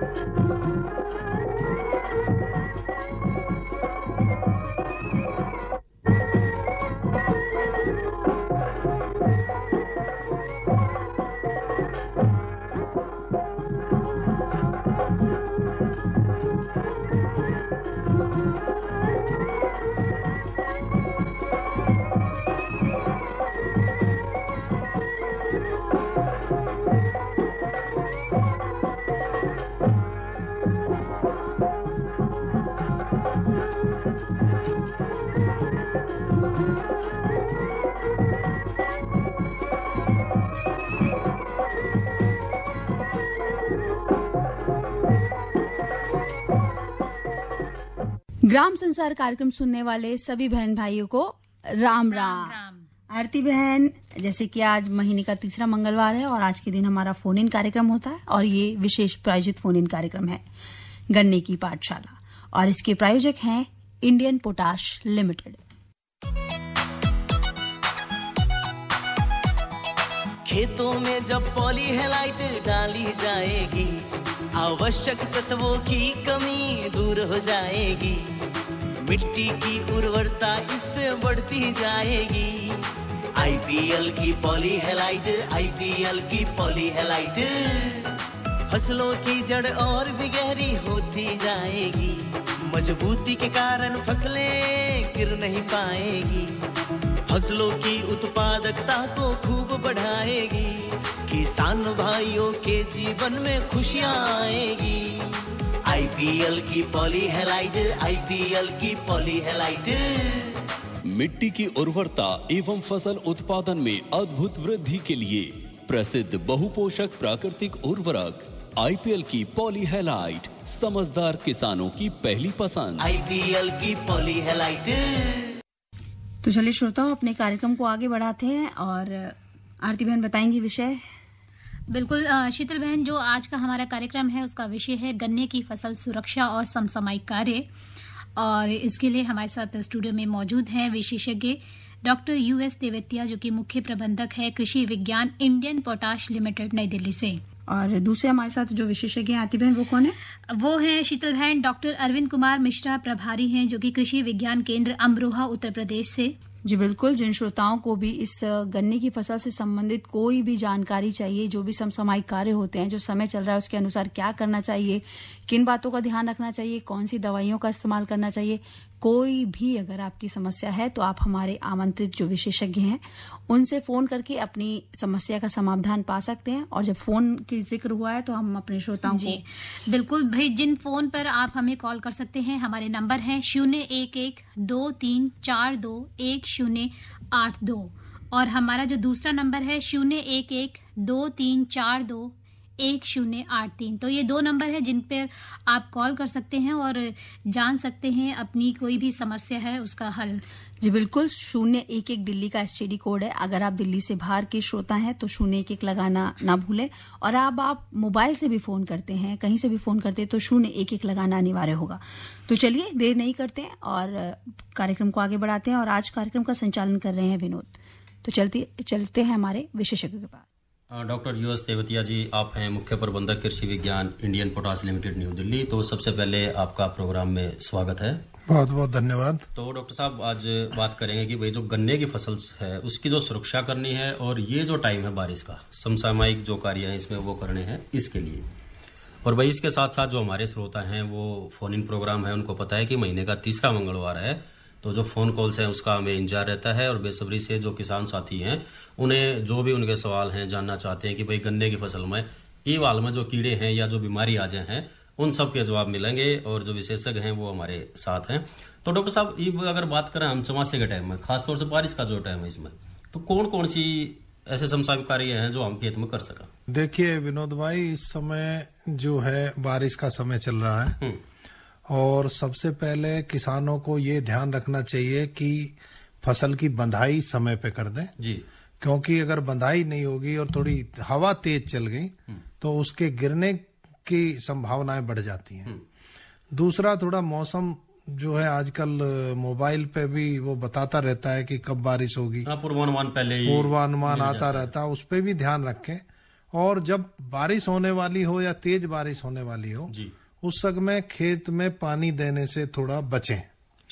Thank you. ग्राम संसार कार्यक्रम सुनने वाले सभी बहन भाइयों को राम राम, राम, राम। आरती बहन जैसे कि आज महीने का तीसरा मंगलवार है और आज के दिन हमारा फोन इन कार्यक्रम होता है और ये विशेष प्रायोजित फोन इन कार्यक्रम है गन्ने की पाठशाला और इसके प्रायोजक हैं इंडियन पोटाश लिमिटेड खेतों में जब पॉली लाइट डाली जाएगी आवश्यक तत्वों की कमी दूर हो जाएगी मिट्टी की उर्वरता इससे बढ़ती जाएगी आईपीएल की पॉलीहेलाइट आईपीएल की पॉलीहेलाइट फसलों की जड़ और भी गहरी होती जाएगी मजबूती के कारण फसलें गिर नहीं पाएगी फसलों की उत्पादकता को खूब बढ़ाएगी किसान भाइयों के जीवन में खुशियाँ आएगी आईपीएल की हेलाइट आईपीएल की पॉली हेलाइट मिट्टी की उर्वरता एवं फसल उत्पादन में अद्भुत वृद्धि के लिए प्रसिद्ध बहुपोषक प्राकृतिक उर्वरक आईपीएल की पॉलीहेलाइट समझदार किसानों की पहली पसंद आईपीएल की पॉली हेलाइट तो चलिए श्रोताओं अपने कार्यक्रम को आगे बढ़ाते हैं और आरती बहन बताएंगी विषय बिल्कुल शीतल बहन जो आज का हमारा कार्यक्रम है उसका विषय है गन्ने की फसल सुरक्षा और समसामयिक कार्य और इसके लिए हमारे साथ स्टूडियो में मौजूद हैं विशेषज्ञ डॉक्टर यू एस देवतिया जो कि मुख्य प्रबंधक है कृषि विज्ञान इंडियन पोटाश लिमिटेड नई दिल्ली से और दूसरे हमारे साथ जो विशेषज्ञ आती बहन वो कौन है वो है शीतल बहन डॉक्टर अरविंद कुमार मिश्रा प्रभारी हैं जो कि कृषि विज्ञान केंद्र अमरोहा उत्तर प्रदेश से जी बिल्कुल जिन श्रोताओं को भी इस गन्ने की फसल से संबंधित कोई भी जानकारी चाहिए जो भी समसामयिक कार्य होते हैं जो समय चल रहा है उसके अनुसार क्या करना चाहिए किन बातों का ध्यान रखना चाहिए कौन सी दवाइयों का इस्तेमाल करना चाहिए कोई भी अगर आपकी समस्या है तो आप हमारे आमंत्रित जो विशेषज्ञ हैं उनसे फ़ोन करके अपनी समस्या का समाधान पा सकते हैं और जब फ़ोन की जिक्र हुआ है तो हम अपने श्रोताओं जी को... बिल्कुल भाई जिन फ़ोन पर आप हमें कॉल कर सकते हैं हमारे नंबर है शून्य एक एक दो तीन चार दो एक शून्य आठ दो और हमारा जो दूसरा नंबर है शून्य एक एक दो तीन चार दो एक शून्य आठ तीन तो ये दो नंबर है जिन पर आप कॉल कर सकते हैं और जान सकते हैं अपनी कोई भी समस्या है उसका हल जी बिल्कुल शून्य एक एक दिल्ली का एसटीडी कोड है अगर आप दिल्ली से बाहर के श्रोता हैं तो शून्य एक एक लगाना ना भूलें और अब आप मोबाइल से भी फ़ोन करते हैं कहीं से भी फ़ोन करते हैं तो शून्य एक एक लगाना अनिवार्य होगा तो चलिए देर नहीं करते हैं और कार्यक्रम को आगे बढ़ाते हैं और आज कार्यक्रम का संचालन कर रहे हैं विनोद तो चलते चलते हैं हमारे विशेषज्ञ के पास doctor U S Tewatia ji हैं मुख्य प्रबंधक कृषि विज्ञान Indian potash limited new Delhi तो सबसे पहले आपका प्रोग्राम में स्वागत है बहुत बहुत धन्यवाद तो डॉक्टर साहब आज बात करेंगे कि भाई जो गन्ने की फसल है उसकी जो सुरक्षा करनी है और ये जो टाइम है बारिश का समसामयिक जो कार्य है इसमें वो करने हैं इसके लिए और भाई इसके साथ साथ जो हमारे श्रोता हैं वो फोन इन प्रोग्राम है उनको पता है कि महीने का तीसरा मंगलवार है तो जो फ़ोन कॉल्स हैं उसका हमें इंतजार रहता है और बेसब्री से जो किसान साथी हैं उन्हें जो भी उनके सवाल हैं जानना चाहते हैं कि भाई गन्ने की फसल में ई वाल में जो कीड़े हैं या जो बीमारी आ जाए हैं उन सब के जवाब मिलेंगे और जो विशेषज्ञ हैं वो हमारे साथ हैं तो डॉक्टर साहब ये अगर बात करें हम चौमासे के टाइम में खासतौर से बारिश का जो टाइम है इसमें तो कौन कौन सी ऐसे समसामयिक कार्य हैं जो हम खेत में कर सका देखिए विनोद भाई इस समय जो है बारिश का समय चल रहा है हम्म। और सबसे पहले किसानों को ये ध्यान रखना चाहिए कि फसल की बंधाई समय पे कर दें जी क्योंकि अगर बंधाई नहीं होगी और थोड़ी हवा तेज चल गई हम्म। तो उसके गिरने की संभावनाएं बढ़ जाती हैं हम्म। दूसरा थोड़ा मौसम जो है आजकल मोबाइल पे भी वो बताता रहता है कि कब बारिश होगी हाँ, पूर्वानुमान पहले पूर्वानुमान आता रहता है उस पर भी ध्यान रखें और जब बारिश होने वाली हो या तेज बारिश होने वाली हो जी। उस समय खेत में पानी देने से थोड़ा बचें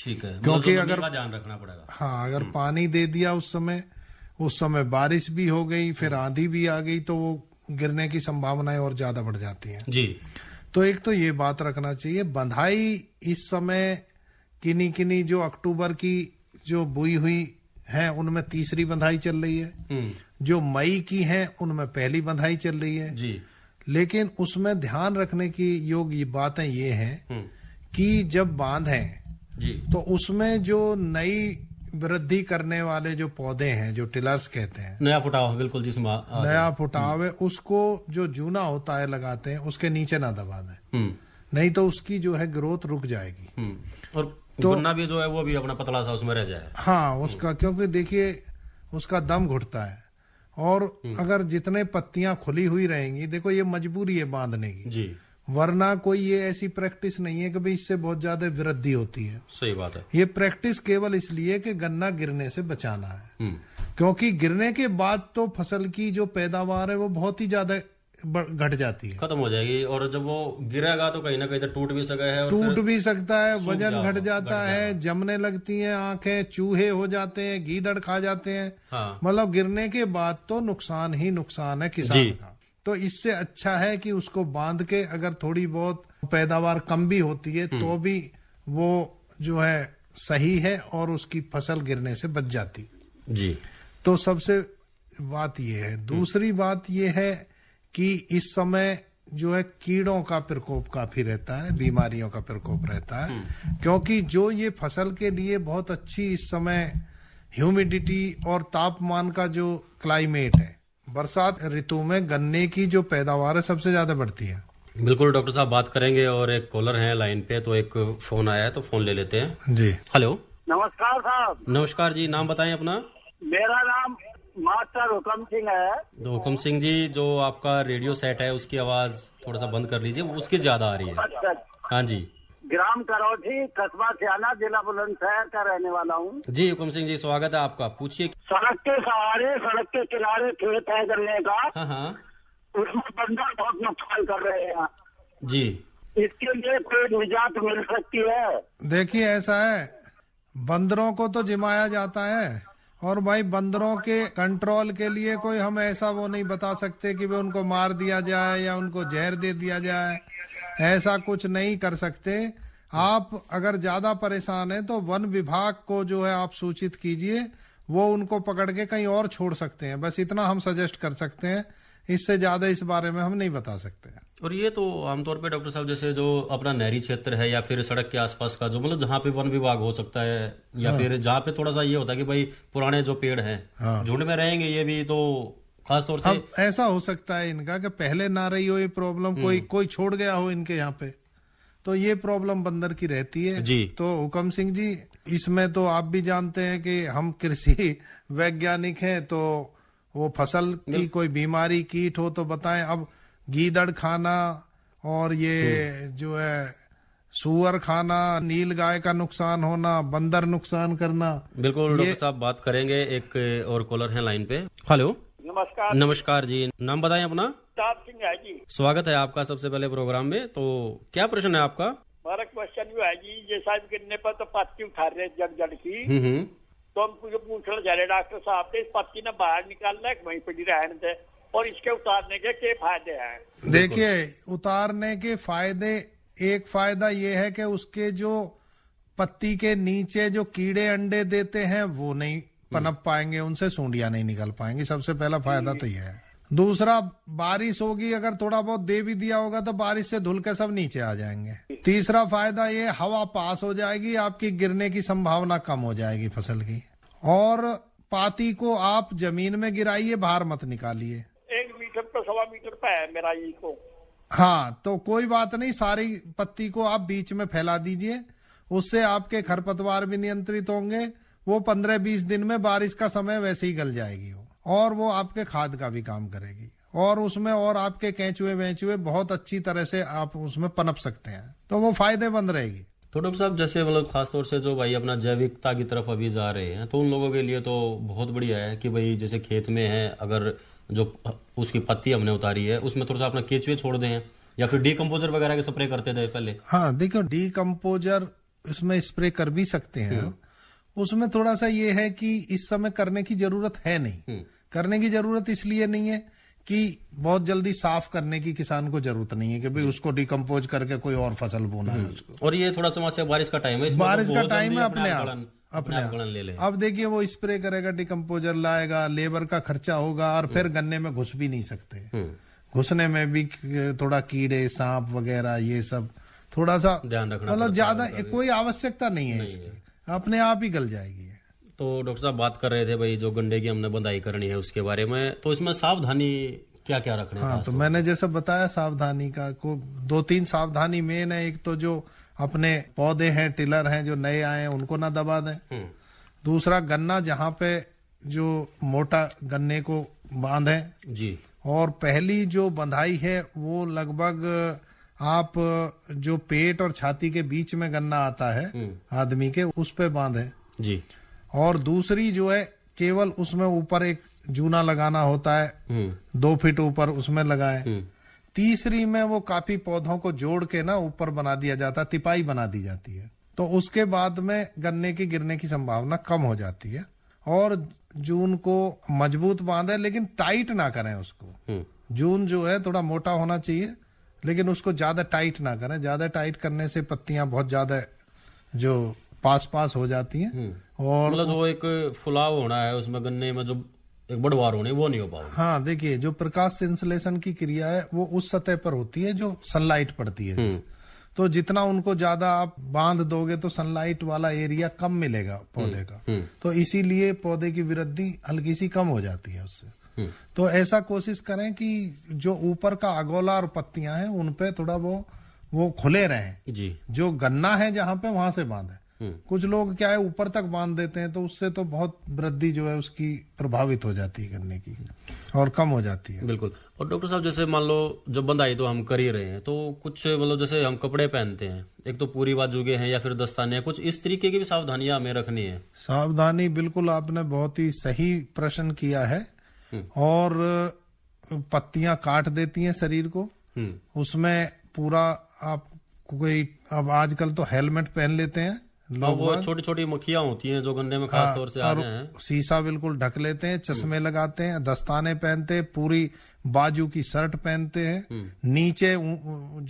ठीक है क्योंकि मतलब अगर ध्यान रखना पड़ेगा हाँ अगर हम्म। पानी दे दिया उस समय उस समय बारिश भी हो गई फिर हम्म। आंधी भी आ गई तो वो गिरने की संभावनाएं और ज्यादा बढ़ जाती हैं जी तो एक तो ये बात रखना चाहिए बंधाई इस समय किनी किनी जो अक्टूबर की जो बुई हुई है उनमें तीसरी बंधाई चल रही है हम्म। जो मई की है उनमें पहली बंधाई चल रही है जी लेकिन उसमें ध्यान रखने की ये बातें ये हैं हम्म। कि जब बांध बांधें तो उसमें जो नई वृद्धि करने वाले जो पौधे हैं जो टिलर्स कहते हैं नया फुटाव है बिल्कुल जिसमें नया हम्म। फुटाव है उसको जो जूना होता है लगाते हैं उसके नीचे ना दबा दें हम्म। नहीं तो उसकी जो है ग्रोथ रुक जाएगी और तो भी जो है वो भी अपना पतला सा उसमें रह जाए हाँ उसका क्योंकि देखिए उसका दम घुटता है और हम्म। अगर जितने पत्तियां खुली हुई रहेंगी देखो ये मजबूरी है बांधने की जी वरना कोई ये ऐसी प्रैक्टिस नहीं है कि भाई इससे बहुत ज्यादा वृद्धि होती है सही बात है ये प्रैक्टिस केवल इसलिए कि गन्ना गिरने से बचाना है हम्म। क्योंकि गिरने के बाद तो फसल की जो पैदावार है वो बहुत ही ज्यादा घट जाती है खत्म हो जाएगी और जब वो गिरेगा तो कहीं ना कहीं तो टूट भी सका है टूट भी सकता है वजन घट जाता है जमने लगती है आंखें चूहे हो जाते हैं गीदड़ खा जाते हैं हाँ। मतलब गिरने के बाद तो नुकसान ही नुकसान है किसान का तो इससे अच्छा है कि उसको बांध के अगर थोड़ी बहुत पैदावार कम भी होती है तो हम्म। भी वो जो है सही है और उसकी फसल गिरने से बच जाती जी तो सबसे बात यह है हम्म। दूसरी बात यह है कि इस समय जो है कीड़ों का प्रकोप काफी रहता है बीमारियों का प्रकोप रहता है हम्म। क्योंकि जो ये फसल के लिए बहुत अच्छी इस समय ह्यूमिडिटी और तापमान का जो क्लाइमेट है बरसात ऋतु में गन्ने की जो पैदावार है सबसे ज्यादा बढ़ती है बिल्कुल डॉक्टर साहब बात करेंगे और एक कॉलर है लाइन पे तो एक फोन आया है तो फोन ले लेते हैं जी हेलो नमस्कार साहब नमस्कार जी नाम बताएं अपना मेरा नाम मास्टर हुकम सिंह है तो हुकम सिंह जी जो आपका रेडियो सेट है उसकी आवाज थोड़ा सा बंद कर लीजिए उसकी ज्यादा आ रही है अच्छा। हाँ जी ग्राम करौठी कस्बा सियाना जिला बुलंदशहर का रहने वाला हूँ जी हुकुम सिंह जी स्वागत है आपका पूछिए सड़क के सहारे सड़क के किनारे खेत है गन्ने का हाँ हाँ उसमें बंदर बहुत नुकसान कर रहे हैं जी इसके लिए कोई निजात मिल सकती है देखिए ऐसा है बंदरों को तो जिमाया जाता है और भाई बंदरों के कंट्रोल के लिए कोई हम ऐसा वो नहीं बता सकते कि वे उनको मार दिया जाए या उनको जहर दे दिया जाए ऐसा कुछ नहीं कर सकते आप अगर ज्यादा परेशान हैं तो वन विभाग को जो है आप सूचित कीजिए वो उनको पकड़ के कहीं और छोड़ सकते हैं बस इतना हम सजेस्ट कर सकते हैं इससे ज्यादा इस बारे में हम नहीं बता सकते हैं और ये तो आमतौर पे डॉक्टर साहब जैसे जो अपना नहरी क्षेत्र है या फिर सड़क के आसपास का जो मतलब जहाँ पे वन विभाग हो सकता है या हाँ। फिर जहाँ पे थोड़ा सा ये होता है कि भाई पुराने जो पेड़ है हाँ। झुंड हाँ। में रहेंगे ये भी तो खासतौर से ऐसा हो सकता है इनका कि पहले ना रही हो ये प्रॉब्लम हम्म। कोई कोई छोड़ गया हो इनके यहाँ पे तो ये प्रॉब्लम बंदर की रहती है जी तो हुकम सिंह जी इसमें तो आप भी जानते हैं कि हम कृषि वैज्ञानिक हैं तो वो फसल की कोई बीमारी कीट हो तो बताएं अब गीदड़ खाना और ये जो है सुअर खाना नील गाय का नुकसान होना बंदर नुकसान करना बिल्कुल डॉक्टर साहब बात करेंगे एक और कॉलर है लाइन पे हेलो नमस्कार नमस्कार जी नाम बताएं अपना प्रताप सिंह है जी स्वागत है आपका सबसे पहले प्रोग्राम में तो क्या प्रश्न है आपका हमारा क्वेश्चन जो है जी साहब गिरने पर तो पत्ती उठा रहे जड़ जड़ की हम्म, हम्म। तो हम कुछ पूछना चाह रहे डॉक्टर साहब के इस पत्ती ने बाहर निकालना है वहीं पर ही रहने से और इसके उतारने के क्या फायदे हैं देखिए उतारने के फायदे एक फायदा ये है कि उसके जो पत्ती के नीचे जो कीड़े अंडे देते हैं वो नहीं पनप पाएंगे उनसे सूंडिया नहीं निकल पाएंगी सबसे पहला फायदा तो यह है दूसरा बारिश होगी अगर थोड़ा बहुत दे भी दिया होगा तो बारिश से धुल के सब नीचे आ जाएंगे तीसरा फायदा ये हवा पास हो जाएगी आपकी गिरने की संभावना कम हो जाएगी फसल की और पाती को आप जमीन में गिराइए बाहर मत निकालिए एक मीटर तो सवा मीटर पे है मेरा ये को तो। हाँ तो कोई बात नहीं सारी पत्ती को आप बीच में फैला दीजिए उससे आपके खरपतवार भी नियंत्रित होंगे वो पंद्रह बीस दिन में बारिश का समय वैसे ही गल जाएगी वो और वो आपके खाद का भी काम करेगी और उसमें और आपके कैचुए वैचुए बहुत अच्छी तरह से आप उसमें पनप सकते हैं तो वो फायदेमंद रहेगी तो डॉक्टर साहब जैसे मतलब खासतौर से जो भाई अपना जैविकता की तरफ अभी जा रहे हैं तो उन लोगों के लिए तो बहुत बढ़िया है कि भाई जैसे खेत में है अगर जो उसकी पत्ती हमने उतारी है उसमें थोड़ा सा अपना केचुए छोड़ दें या फिर डीकम्पोजर वगैरह के स्प्रे करते थे पहले हाँ देखो डीकम्पोजर इसमें स्प्रे कर भी सकते हैं हम्म। उसमें थोड़ा सा ये है कि इस समय करने की जरूरत है नहीं हम्म। करने की जरूरत इसलिए नहीं है कि बहुत जल्दी साफ करने की किसान को जरूरत नहीं है कि भाई उसको डिकम्पोज करके कोई और फसल बोना है हम्म। उसको और ये थोड़ा सा बारिश का टाइम है तो बारिश का टाइम है अपने आप अपने आप ले ले अब देखिए वो स्प्रे करेगा डिकम्पोजर लाएगा लेबर का खर्चा होगा और फिर हम्म। गन्ने में घुस भी नहीं सकते हम्म। घुसने में भी थोड़ा कीड़े सांप वगैरह ये सब थोड़ा सा ध्यान रखना मतलब ज्यादा कोई आवश्यकता नहीं है इसकी अपने आप ही गल जाएगी तो डॉक्टर साहब बात कर रहे थे भाई जो गंडे की हमने बंदाई करनी है उसके बारे में तो इसमें सावधानी क्या क्या रखना हाँ तो मैंने जैसा बताया सावधानी का को दो तीन सावधानी मेन है एक तो जो अपने पौधे हैं टिलर हैं जो नए आए हैं उनको ना दबा दें हम्म। दूसरा गन्ना जहाँ पे जो मोटा गन्ने को बांधे जी और पहली जो बंधाई है वो लगभग आप जो पेट और छाती के बीच में गन्ना आता है हम्म। आदमी के उस पे बांधे जी और दूसरी जो है केवल उसमें ऊपर एक जूना लगाना होता है हम्म। दो फीट ऊपर उसमें लगाए हम्म। तीसरी में वो काफी पौधों को जोड़ के ना ऊपर बना दिया जाता है तिपाई बना दी जाती है तो उसके बाद में गन्ने के गिरने की संभावना कम हो जाती है और जून को मजबूत बांधे लेकिन टाइट ना करें उसको हम्म। जून जो है थोड़ा मोटा होना चाहिए लेकिन उसको ज्यादा टाइट ना करें ज्यादा टाइट करने से पत्तियां बहुत ज्यादा जो पास पास हो जाती हैं और मतलब जो एक फुलाव होना है उसमें गन्ने में जो एक बढ़वार होने वो नहीं हो पाओ हाँ देखिए जो प्रकाश संश्लेषण की क्रिया है वो उस सतह पर होती है जो सनलाइट पड़ती है हम्म। तो जितना उनको ज्यादा आप बांध दोगे तो सनलाइट वाला एरिया कम मिलेगा हम्म, पौधे का हम्म। तो इसीलिए पौधे की वृद्धि हल्की सी कम हो जाती है उससे तो ऐसा कोशिश करें कि जो ऊपर का अगोला और पत्तियां हैं उन पे थोड़ा वो वो खुले रहें जी जो गन्ना है जहां पे वहां से बांधे कुछ लोग क्या है ऊपर तक बांध देते हैं तो उससे तो बहुत वृद्धि जो है उसकी प्रभावित हो जाती है करने की और कम हो जाती है बिल्कुल और डॉक्टर साहब जैसे मान लो जब बंदाई तो हम कर ही रहे हैं तो कुछ मतलब जैसे हम कपड़े पहनते हैं एक तो पूरी बाजूगे हैं या फिर दस्ताने कुछ इस तरीके की भी सावधानियां हमें रखनी है सावधानी बिल्कुल आपने बहुत ही सही प्रश्न किया है हम्म। और पत्तियां काट देती हैं शरीर को हम्म। उसमें पूरा आप कोई अब आजकल तो हेलमेट पहन लेते हैं लोग वो छोटी छोटी मक्खियां होती हैं जो गंदे में खास हाँ, तौर से आ रहे हैं शीशा बिल्कुल ढक लेते हैं चश्मे लगाते हैं दस्ताने पहनते हैं पूरी बाजू की शर्ट पहनते हैं हम्म। नीचे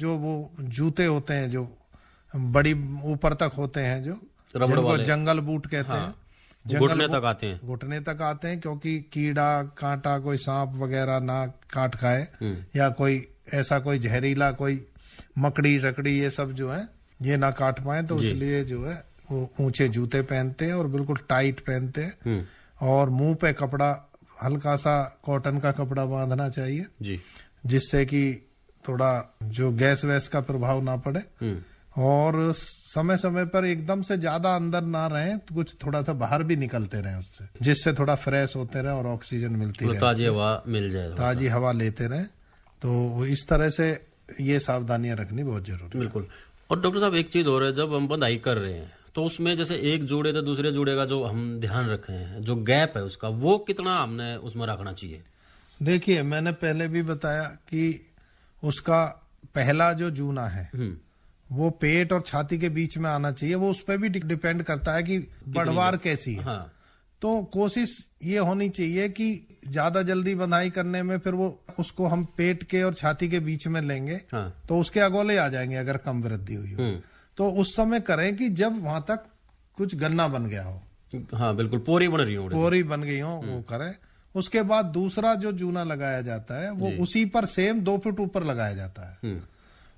जो वो जूते होते हैं जो बड़ी ऊपर तक होते हैं जो रबड़ जंगल बूट कहते हाँ। हैं घुटने तक आते हैं घुटने तक आते हैं क्योंकि कीड़ा कांटा कोई सांप वगैरह ना काट खाए हम्म। या कोई ऐसा कोई जहरीला कोई मकड़ी रकड़ी ये सब जो है ये ना काट पाए तो इसलिए जो है वो ऊंचे जूते पहनते हैं और बिल्कुल टाइट पहनते हैं हम्म। और मुंह पे कपड़ा हल्का सा कॉटन का कपड़ा बांधना चाहिए जी जिससे कि थोड़ा जो गैस वैस का प्रभाव ना पड़े हम्म। और समय समय पर एकदम से ज्यादा अंदर ना रहे तो कुछ थोड़ा सा बाहर भी निकलते रहे उससे जिससे थोड़ा फ्रेश होते रहे और ऑक्सीजन मिलती रहे ताजी हवा मिल जाए ताजी हवा लेते रहे तो इस तरह से ये सावधानियां रखनी बहुत जरूरी बिल्कुल और डॉक्टर साहब एक चीज़ हो रहा है जब हम बधाई कर रहे हैं तो उसमें जैसे एक जोड़े तो दूसरे जोड़े का जो हम ध्यान रखे हैं जो गैप है उसका वो कितना हमने उसमें रखना चाहिए देखिए मैंने पहले भी बताया कि उसका पहला जो जूना है हम्म। वो पेट और छाती के बीच में आना चाहिए वो उस पर भी डिपेंड करता है कि बढ़वार कैसी है हाँ। तो कोशिश ये होनी चाहिए कि ज्यादा जल्दी बंधाई करने में फिर वो उसको हम पेट के और छाती के बीच में लेंगे हाँ। तो उसके अगोले आ जाएंगे अगर कम वृद्धि हुई हो हम्म। तो उस समय करें कि जब वहां तक कुछ गन्ना बन गया हो हाँ बिल्कुल पोरी बन रही हो पोरी बन गई हो वो हम्म। करें उसके बाद दूसरा जो जूना लगाया जाता है वो उसी पर सेम दो फुट ऊपर लगाया जाता है हम्म।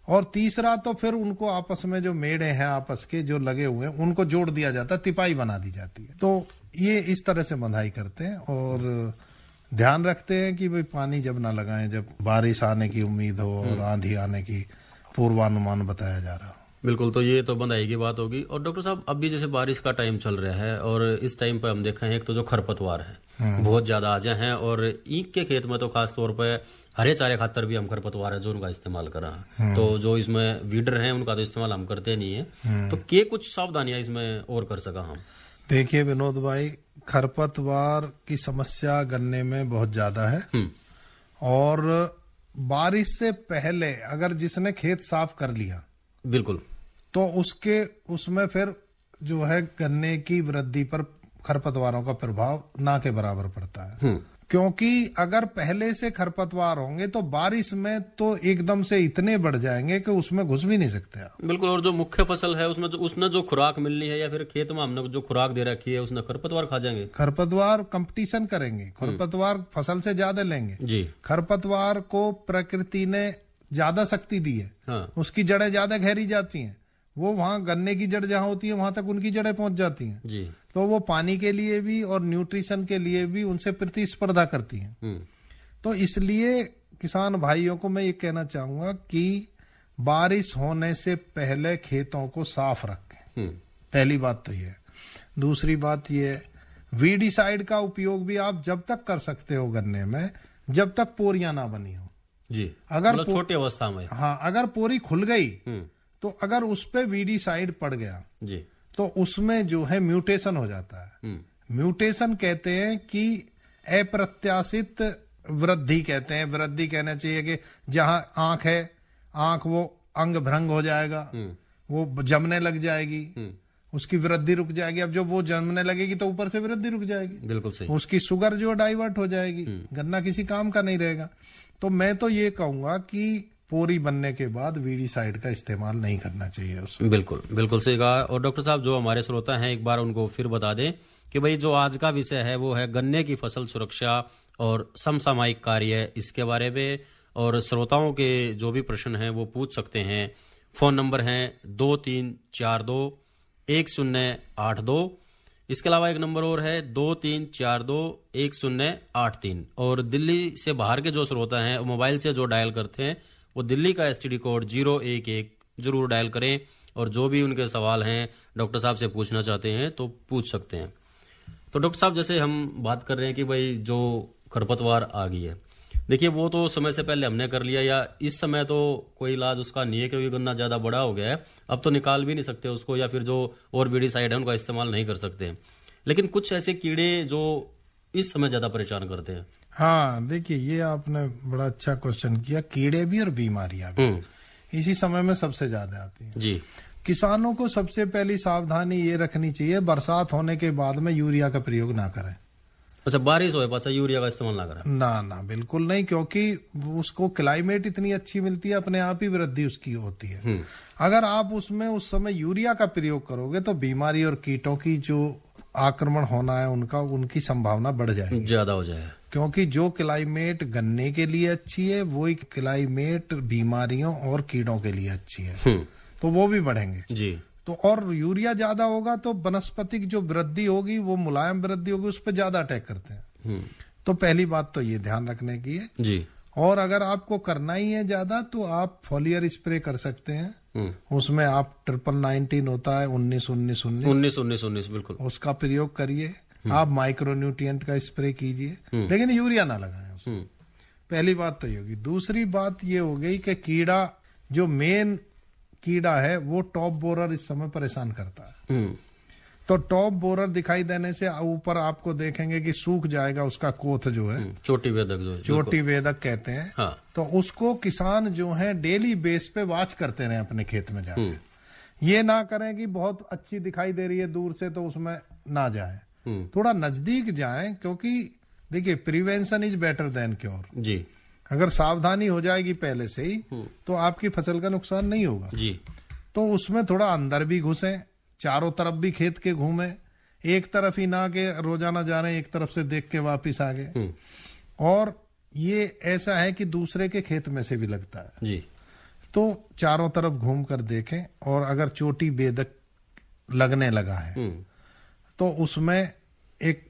और तीसरा तो फिर उनको आपस में जो मेड़े हैं आपस के जो लगे हुए हैं उनको जोड़ दिया जाता है तिपाही बना दी जाती है तो ये इस तरह से बंधाई करते हैं और ध्यान रखते हैं कि भाई पानी जब ना लगाएं जब बारिश आने की उम्मीद हो और हम्म। आंधी आने की पूर्वानुमान बताया जा रहा हो बिल्कुल तो ये तो बंधाई की बात होगी और डॉक्टर साहब अभी जैसे बारिश का टाइम चल रहा है और इस टाइम पर हम देखे एक तो जो खरपतवार है हम्म। बहुत ज्यादा आ जाए हैं और ईख के खेत में तो खासतौर पर हरे चारे खातर भी हम खरपतवार है जो उनका इस्तेमाल कर है तो जो इसमें वीडर हैं उनका तो इस्तेमाल हम करते नहीं है तो के कुछ सावधानियां इसमें और कर सका हम देखिए विनोद भाई खरपतवार की समस्या गन्ने में बहुत ज्यादा है हम्म। और बारिश से पहले अगर जिसने खेत साफ कर लिया बिल्कुल तो उसके उसमें फिर जो है गन्ने की वृद्धि पर खरपतवारों का प्रभाव ना के बराबर पड़ता है हम्म। क्योंकि अगर पहले से खरपतवार होंगे तो बारिश में तो एकदम से इतने बढ़ जाएंगे कि उसमें घुस भी नहीं सकते आप बिल्कुल और जो मुख्य फसल है उसमें जो उसने जो खुराक मिलनी है या फिर खेत में हमने जो खुराक दे रखी है उसने खरपतवार खा जाएंगे खरपतवार कंपटीशन करेंगे हम्म। खरपतवार फसल से ज्यादा लेंगे जी खरपतवार को प्रकृति ने ज्यादा शक्ति दी है हाँ। उसकी जड़ें ज्यादा गहरी जाती हैं वो वहाँ गन्ने की जड़ जहाँ होती है वहां तक उनकी जड़ें पहुंच जाती हैं जी तो वो पानी के लिए भी और न्यूट्रिशन के लिए भी उनसे प्रतिस्पर्धा करती हैं हम्म। तो इसलिए किसान भाइयों को मैं ये कहना चाहूंगा कि बारिश होने से पहले खेतों को साफ रखें हम्म। पहली बात तो ये दूसरी बात ये वीडिसाइड का उपयोग भी आप जब तक कर सकते हो गन्ने में जब तक पोरियां ना बनी हो जी अगर मतलब छोटी अवस्था में हाँ अगर पोरी खुल गई हम्म। तो अगर उस पर वीडी साइड पड़ गया जी तो उसमें जो है म्यूटेशन हो जाता है हम्म। म्यूटेशन कहते हैं कि अप्रत्याशित वृद्धि कहते हैं वृद्धि कहना चाहिए कि जहां आंख है आंख वो अंग भ्रंग हो जाएगा हम्म। वो जमने लग जाएगी हम्म। उसकी वृद्धि रुक जाएगी अब जो वो जमने लगेगी तो ऊपर से वृद्धि रुक जाएगी बिल्कुल सही उसकी शुगर जो डाइवर्ट हो जाएगी गन्ना किसी काम का नहीं रहेगा तो मैं तो ये कहूंगा कि पूरी बनने के बाद वीडी साइड का इस्तेमाल नहीं करना चाहिए उसको बिल्कुल बिल्कुल सही कहा और डॉक्टर साहब जो हमारे श्रोता हैं एक बार उनको फिर बता दें कि भाई जो आज का विषय है वो है गन्ने की फसल सुरक्षा और समसामायिक कार्य इसके बारे में और श्रोताओं के जो भी प्रश्न हैं वो पूछ सकते हैं फ़ोन नंबर है दो तीन चार दो एक शून्य आठ दो इसके अलावा एक नंबर और है दो तीन चार दो एक शून्य आठ तीन और दिल्ली से बाहर के जो श्रोता हैं मोबाइल से जो डायल करते हैं वो दिल्ली का एस कोड जीरो एक एक जरूर डायल करें और जो भी उनके सवाल हैं डॉक्टर साहब से पूछना चाहते हैं तो पूछ सकते हैं तो डॉक्टर साहब जैसे हम बात कर रहे हैं कि भाई जो खरपतवार आ गई है देखिए वो तो समय से पहले हमने कर लिया या इस समय तो कोई इलाज उसका नहीं है क्योंकि गन्ना ज़्यादा बड़ा हो गया है अब तो निकाल भी नहीं सकते उसको या फिर जो और बीडी साइड है उनका इस्तेमाल नहीं कर सकते लेकिन कुछ ऐसे कीड़े जो इस समय ज्यादा परेशान करते हैं हाँ देखिए ये आपने बड़ा अच्छा क्वेश्चन किया कीड़े भी और बीमारियां भी हम्म। इसी समय में सबसे ज्यादा आती है जी किसानों को सबसे पहली सावधानी ये रखनी चाहिए बरसात होने के बाद में यूरिया का प्रयोग ना करें अच्छा बारिश हो अच्छा यूरिया का इस्तेमाल ना करें ना ना बिल्कुल नहीं क्योंकि उसको क्लाइमेट इतनी अच्छी मिलती है अपने आप ही वृद्धि उसकी होती है हम्म। अगर आप उसमें उस समय यूरिया का प्रयोग करोगे तो बीमारी और कीटों की जो आक्रमण होना है उनका उनकी संभावना बढ़ जाए ज्यादा हो जाए क्योंकि जो क्लाइमेट गन्ने के लिए अच्छी है वो क्लाइमेट बीमारियों और कीड़ों के लिए अच्छी है हम्म। तो वो भी बढ़ेंगे जी तो और यूरिया ज्यादा होगा तो वनस्पति की जो वृद्धि होगी वो मुलायम वृद्धि होगी उस पर ज्यादा अटैक करते हैं हम्म। तो पहली बात तो ये ध्यान रखने की है जी और अगर आपको करना ही है ज्यादा तो आप फॉलियर स्प्रे कर सकते हैं हम्म। उसमें आप ट्रिपल नाइनटीन होता है उन्नीस उन्नीस उन्नीस उन्नीस उन्नीस उन्नीस बिल्कुल उसका प्रयोग करिए हम्म। आप माइक्रोन्यूट्रिय का स्प्रे कीजिए हम्म। लेकिन यूरिया ना लगाए उसमें पहली बात तो ये होगी दूसरी बात ये हो गई कि कीड़ा जो मेन कीड़ा है वो टॉप बोरर इस समय परेशान करता है तो टॉप बोरर दिखाई देने से ऊपर आपको देखेंगे कि सूख जाएगा उसका कोथ जो है हम्म, चोटी वेदक जो चोटी वेदक कहते हैं हाँ। तो उसको किसान जो है डेली बेस पे वाच करते रहे अपने खेत में जाकर हम्म। ये ना करें कि बहुत अच्छी दिखाई दे रही है दूर से तो उसमें ना जाए हम्म। थोड़ा नजदीक जाए क्योंकि देखिए prevention is better than cure जी अगर सावधानी हो जाएगी पहले से ही तो आपकी फसल का नुकसान नहीं होगा जी तो उसमें थोड़ा अंदर भी घुसे चारों तरफ भी खेत के घूमे एक तरफ ही ना के रोजाना जा रहे हैं एक तरफ से देख के वापिस आ गए हम्म। और ये ऐसा है कि दूसरे के खेत में से भी लगता है जी तो चारों तरफ घूम कर देखें और अगर चोटी बेदक लगने लगा है हम्म। तो उसमें एक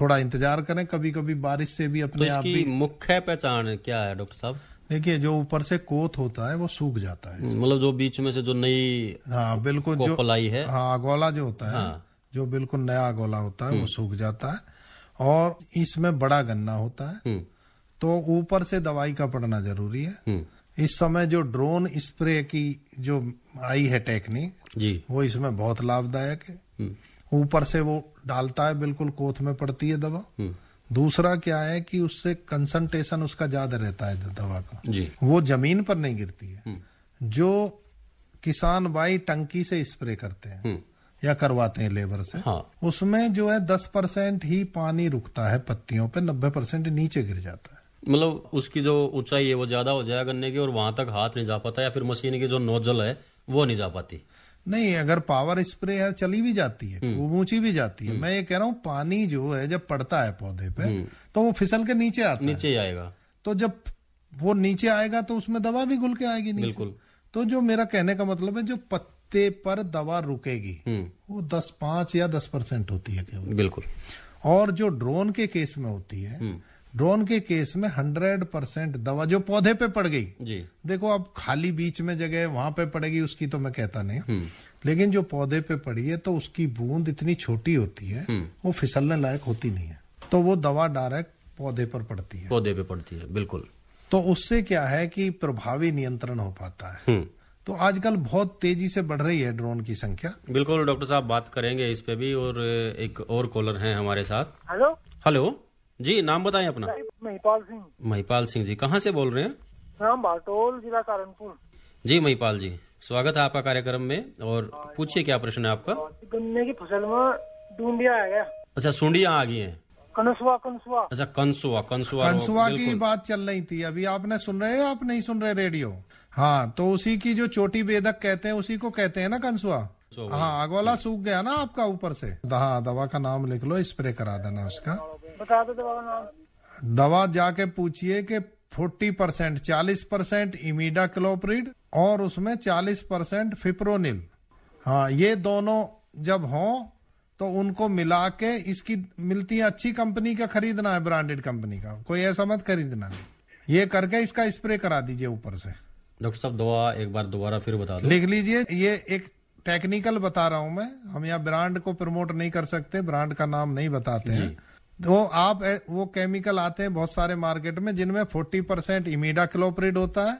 थोड़ा इंतजार करें कभी कभी बारिश से भी अपने तो आप भी मुख्य पहचान क्या है डॉक्टर साहब देखिए जो ऊपर से कोत होता है वो सूख जाता है मतलब जो बीच में से जो नई हाँ बिल्कुल जो पलाई है हाँ अगोला जो होता है हाँ। जो बिल्कुल नया अगोला होता है वो हम्म। सूख जाता है और इसमें बड़ा गन्ना होता है हम्म। तो ऊपर से दवाई का पड़ना जरूरी है हम्म। इस समय जो ड्रोन स्प्रे की जो आई है टेक्निक जी वो इसमें बहुत लाभदायक है ऊपर से वो डालता है बिल्कुल कोथ में पड़ती है दवा दूसरा क्या है कि उससे कंसंट्रेशन उसका ज्यादा रहता है दवा का जी। वो जमीन पर नहीं गिरती है हम्म। जो किसान भाई टंकी से स्प्रे करते हैं हम्म। या करवाते हैं लेबर से हाँ। उसमें जो है दस परसेंट ही पानी रुकता है पत्तियों पे नब्बे परसेंट नीचे गिर जाता है मतलब उसकी जो ऊंचाई है वो ज्यादा हो जाएगा गन्ने की और वहां तक हाथ नहीं जा पाता या फिर मशीन की जो नोजल है वो नहीं जा पाती नहीं अगर पावर यार चली भी जाती है वो हम्म। ऊंची भी जाती है हम्म। मैं ये कह रहा हूँ पानी जो है जब पड़ता है पौधे पे हम्म। तो वो फिसल के नीचे आता नीचे आएगा तो जब वो नीचे आएगा तो उसमें दवा भी घुल के आएगी नीचे बिल्कुल तो जो मेरा कहने का मतलब है जो पत्ते पर दवा रुकेगी वो दस पांच या दस परसेंट होती है केवल बिल्कुल और जो ड्रोन के केस में होती है ड्रोन के केस में हंड्रेड परसेंट दवा जो पौधे पे पड़ गई जी देखो अब खाली बीच में जगह वहां पे पड़ेगी उसकी तो मैं कहता नहीं हम्म। लेकिन जो पौधे पे पड़ी है तो उसकी बूंद इतनी छोटी होती है हम्म। वो फिसलने लायक होती नहीं है तो वो दवा डायरेक्ट पौधे पर पड़ती है पौधे पे पड़ती है बिल्कुल तो उससे क्या है कि प्रभावी नियंत्रण हो पाता है हम्म। तो आजकल बहुत तेजी से बढ़ रही है ड्रोन की संख्या बिल्कुल डॉक्टर साहब बात करेंगे इस पे भी और एक और कॉलर है हमारे साथ हेलो हेलो जी नाम बताएं अपना महिपाल सिंह महिपाल सिंह जी कहाँ से बोल रहे हैं हम हाँ, बाटोल जिला कानपुर जी महिपाल जी स्वागत है आपका कार्यक्रम में और पूछिए क्या प्रश्न है आपका गन्ने की फसल में डूंडिया आ गया अच्छा सुंडिया आ गई है कंसुआ कंसुआ अच्छा कंसुआ कंसुआ कंसुआ की बात चल रही थी अभी आपने सुन रहे हो आप नहीं सुन रहे रेडियो हाँ तो उसी की जो चोटी बेदक कहते हैं उसी को कहते हैं ना कंसुआ हाँ वाला सूख गया ना आपका ऊपर से हाँ दवा का नाम लिख लो स्प्रे करा देना उसका बता दो दवा नाम दवा जाके पूछिए कि फोर्टी परसेंट चालीस परसेंट इमीडा क्लोप्रिड और उसमें चालीस परसेंट फिप्रोनिल हाँ ये दोनों जब हों तो उनको मिला के इसकी मिलती है अच्छी कंपनी का खरीदना है ब्रांडेड कंपनी का कोई ऐसा मत खरीदना नहीं ये करके इसका स्प्रे करा दीजिए ऊपर से डॉक्टर साहब दवा एक बार दोबारा फिर बता दो लिख लीजिए ये एक टेक्निकल बता रहा हूं मैं हम यहाँ ब्रांड को प्रमोट नहीं कर सकते ब्रांड का नाम नहीं बताते हैं तो आप वो केमिकल आते हैं बहुत सारे मार्केट में जिनमें 40 परसेंट इमीडा क्लोप्रिड होता है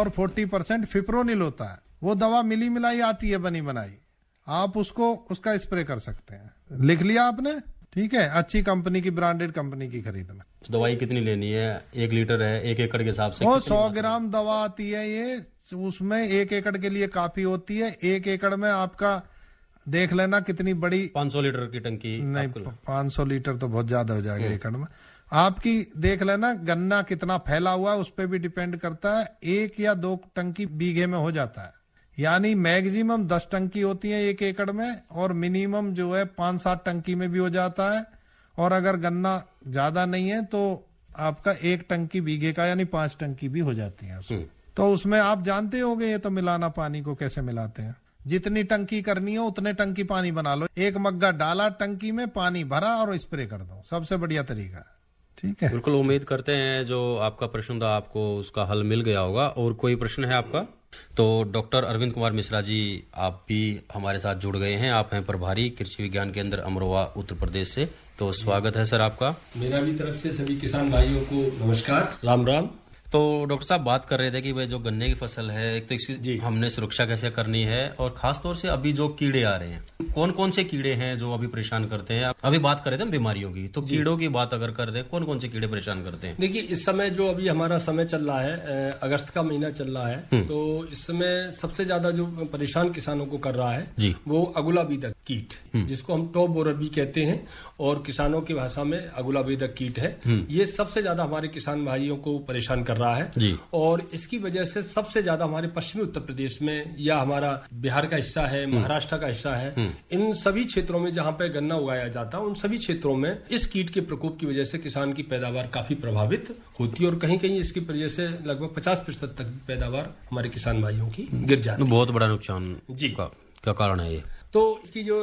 और 40 परसेंट फिप्रोनिल होता है वो दवा मिली मिलाई आती है बनी बनाई आप उसको उसका स्प्रे कर सकते हैं लिख लिया आपने ठीक है अच्छी कंपनी की ब्रांडेड कंपनी की खरीदना तो दवाई कितनी लेनी है एक लीटर है एक एकड़ के हिसाब से वो सौ ग्राम दवा आती है ये उसमें एक एकड़ के लिए काफी होती है एक एकड़ में आपका देख लेना कितनी बड़ी 500 लीटर की टंकी नहीं 500 लीटर तो बहुत ज्यादा हो जाएगा हम्म। एकड़ में आपकी देख लेना गन्ना कितना फैला हुआ उस पर भी डिपेंड करता है एक या दो टंकी बीघे में हो जाता है यानी मैक्सिमम दस टंकी होती है एक एकड़ में और मिनिमम जो है पांच सात टंकी में भी हो जाता है और अगर गन्ना ज्यादा नहीं है तो आपका एक टंकी बीघे का यानी पांच टंकी भी हो जाती है हम्म। तो उसमें आप जानते होंगे ये तो मिलाना पानी को कैसे मिलाते हैं जितनी टंकी करनी हो उतने टंकी पानी बना लो एक मग्गा डाला टंकी में पानी भरा और स्प्रे कर दो सबसे बढ़िया तरीका ठीक है बिल्कुल उम्मीद करते हैं जो आपका प्रश्न था आपको उसका हल मिल गया होगा और कोई प्रश्न है आपका तो डॉक्टर अरविंद कुमार मिश्रा जी आप भी हमारे साथ जुड़ गए हैं आप हैं प्रभारी कृषि विज्ञान केंद्र अमरोहा उत्तर प्रदेश से तो स्वागत है सर आपका मेरा भी तरफ से सभी किसान भाइयों को नमस्कार राम राम तो डॉक्टर साहब बात कर रहे थे कि भाई जो गन्ने की फसल है एक तो इसकी हमने सुरक्षा कैसे करनी है और खासतौर से अभी जो कीड़े आ रहे हैं कौन कौन से कीड़े हैं जो अभी परेशान करते हैं अभी बात कर रहे थे हम बीमारियों की तो कीड़ों की बात अगर कर रहे हैं कौन कौन से कीड़े परेशान करते हैं देखिए इस समय जो अभी हमारा समय चल रहा है अगस्त का महीना चल रहा है हम्म। तो इस समय सबसे ज्यादा जो परेशान किसानों को कर रहा है वो अगुला बीतक कीट हम्म। जिसको हम टॉप बोरर भी कहते हैं और किसानों की भाषा में अगुला वेदक कीट है हम्म। ये सबसे ज्यादा हमारे किसान भाइयों को परेशान कर रहा है और इसकी वजह से सबसे ज्यादा हमारे पश्चिमी उत्तर प्रदेश में या हमारा बिहार का हिस्सा है हम्म। महाराष्ट्र का हिस्सा है इन सभी क्षेत्रों में जहाँ पे गन्ना उगाया जाता है उन सभी क्षेत्रों में इस कीट के प्रकोप की वजह से किसान की पैदावार काफी प्रभावित होती है और कहीं कहीं इसकी वजह से लगभग पचास प्रतिशत तक पैदावार हमारे किसान भाइयों की गिर जाती तो है बहुत बड़ा नुकसान जी का, का कारण है ये तो इसकी जो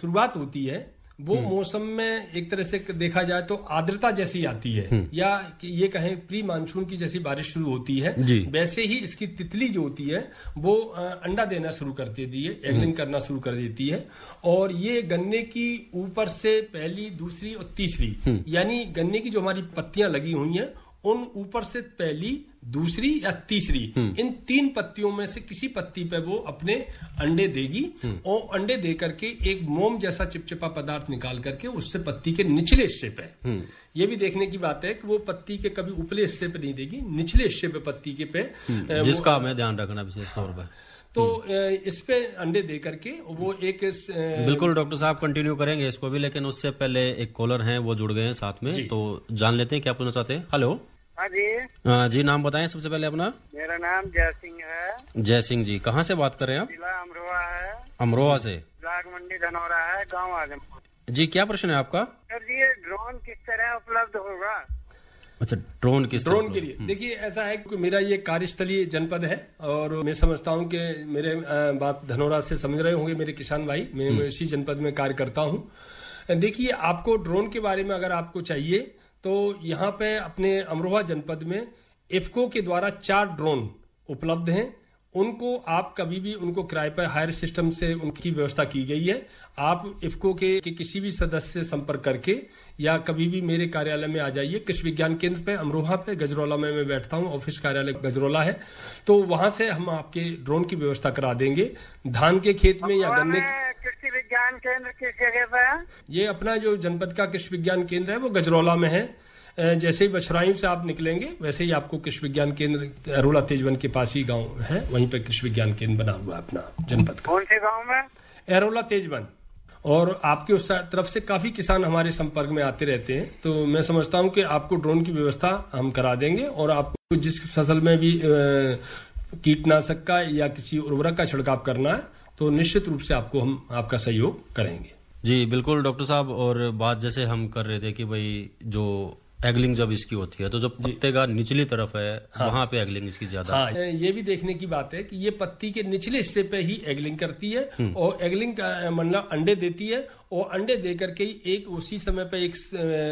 शुरुआत होती है वो हम्म। मौसम में एक तरह से देखा जाए तो आर्द्रता जैसी आती है हम्म। या ये कहें प्री मानसून की जैसी बारिश शुरू होती है वैसे ही इसकी तितली जो होती है वो अंडा देना शुरू कर देती है हम्म। एगलिंग करना शुरू कर देती है और ये गन्ने की ऊपर से पहली दूसरी और तीसरी यानी गन्ने की जो हमारी पत्तियां लगी हुई हैं उन ऊपर से पहली दूसरी या तीसरी हम्म। इन तीन पत्तियों में से किसी पत्ती पे वो अपने अंडे देगी हम्म। और अंडे दे करके एक मोम जैसा चिपचिपा पदार्थ निकाल करके उससे पत्ती के निचले हिस्से पे हम्म। ये भी देखने की बात है कि वो पत्ती के कभी उपले हिस्से पे नहीं देगी निचले हिस्से पे पत्ती के पे जिसका हमें ध्यान रखना विशेष तौर पर हाँ, तो इस पे अंडे दे करके वो एक इस बिल्कुल डॉक्टर साहब कंटिन्यू करेंगे इसको भी लेकिन उससे पहले एक कॉलर हैं वो जुड़ गए हैं साथ में तो जान लेते हैं क्या पूछना चाहते हैं हेलो हाँ जी जी नाम बताएं सबसे पहले अपना मेरा नाम जय सिंह है जय सिंह जी कहाँ से बात कर रहे हैं आप जिला अमरोहा है अमरोहा से ब्लाक मंडी धनौरा है गाँव आजमपुर जी क्या प्रश्न है आपका सर जी ये ड्रोन किस तरह उपलब्ध होगा अच्छा ड्रोन किस ड्रोन के लिए हम्म। देखिए ऐसा है कि मेरा ये कार्यस्थलीय जनपद है और मैं समझता हूँ कि मेरे बात धनौरा से समझ रहे होंगे मेरे किसान भाई मैं हम्म। इसी जनपद में कार्य करता हूँ देखिए आपको ड्रोन के बारे में अगर आपको चाहिए तो यहाँ पे अपने अमरोहा जनपद में इफ्को के द्वारा चार ड्रोन उपलब्ध हैं उनको आप कभी भी उनको किराए पर हायर सिस्टम से उनकी व्यवस्था की गई है आप इफ्को के, के किसी भी सदस्य से संपर्क करके या कभी भी मेरे कार्यालय में आ जाइए कृषि विज्ञान केंद्र पे अमरोहा पे गजरोला में मैं बैठता हूँ ऑफिस कार्यालय गजरोला है तो वहां से हम आपके ड्रोन की व्यवस्था करा देंगे धान के खेत में या गन्ने के विज्ञान केंद्र किस जगह पर है ये अपना जो जनपद का कृषि विज्ञान केंद्र है वो गजरौला में है जैसे ही बछरायु से आप निकलेंगे वैसे ही आपको कृषि विज्ञान केंद्र अरोला तेजवन के पास ही गांव है वहीं पे कृषि विज्ञान केंद्र बना हुआ है अपना जनपद का कौन से गाँव में अरोला तेजवन और आपके उस तरफ से काफी किसान हमारे संपर्क में आते रहते हैं तो मैं समझता हूँ कि आपको ड्रोन की व्यवस्था हम करा देंगे और आपको जिस फसल में भी कीटनाशक का या किसी उर्वरक का छिड़काव करना है तो निश्चित रूप से आपको हम आपका सहयोग करेंगे जी बिल्कुल डॉक्टर साहब और बात जैसे हम कर रहे थे कि भाई जो एगलिंग जब इसकी होती है तो जब पत्ते का निचली तरफ है हाँ, वहां पे एगलिंग इसकी ज्यादा हाँ, ये भी देखने की बात है कि ये पत्ती के निचले हिस्से पे ही एगलिंग करती है हम्म। और एगलिंग का मतलब अंडे देती है और अंडे दे करके एक उसी समय पे एक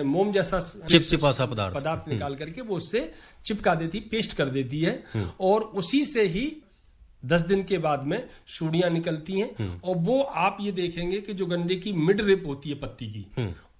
मोम जैसा चिपचिपा सा पदार्थ पदार्थ हम्म। निकाल करके वो उससे चिपका देती पेस्ट कर देती है हम्म। और उसी से ही दस दिन के बाद में सुड़ियां निकलती हैं और वो आप ये देखेंगे कि जो गंडे की मिड रिप होती है पत्ती की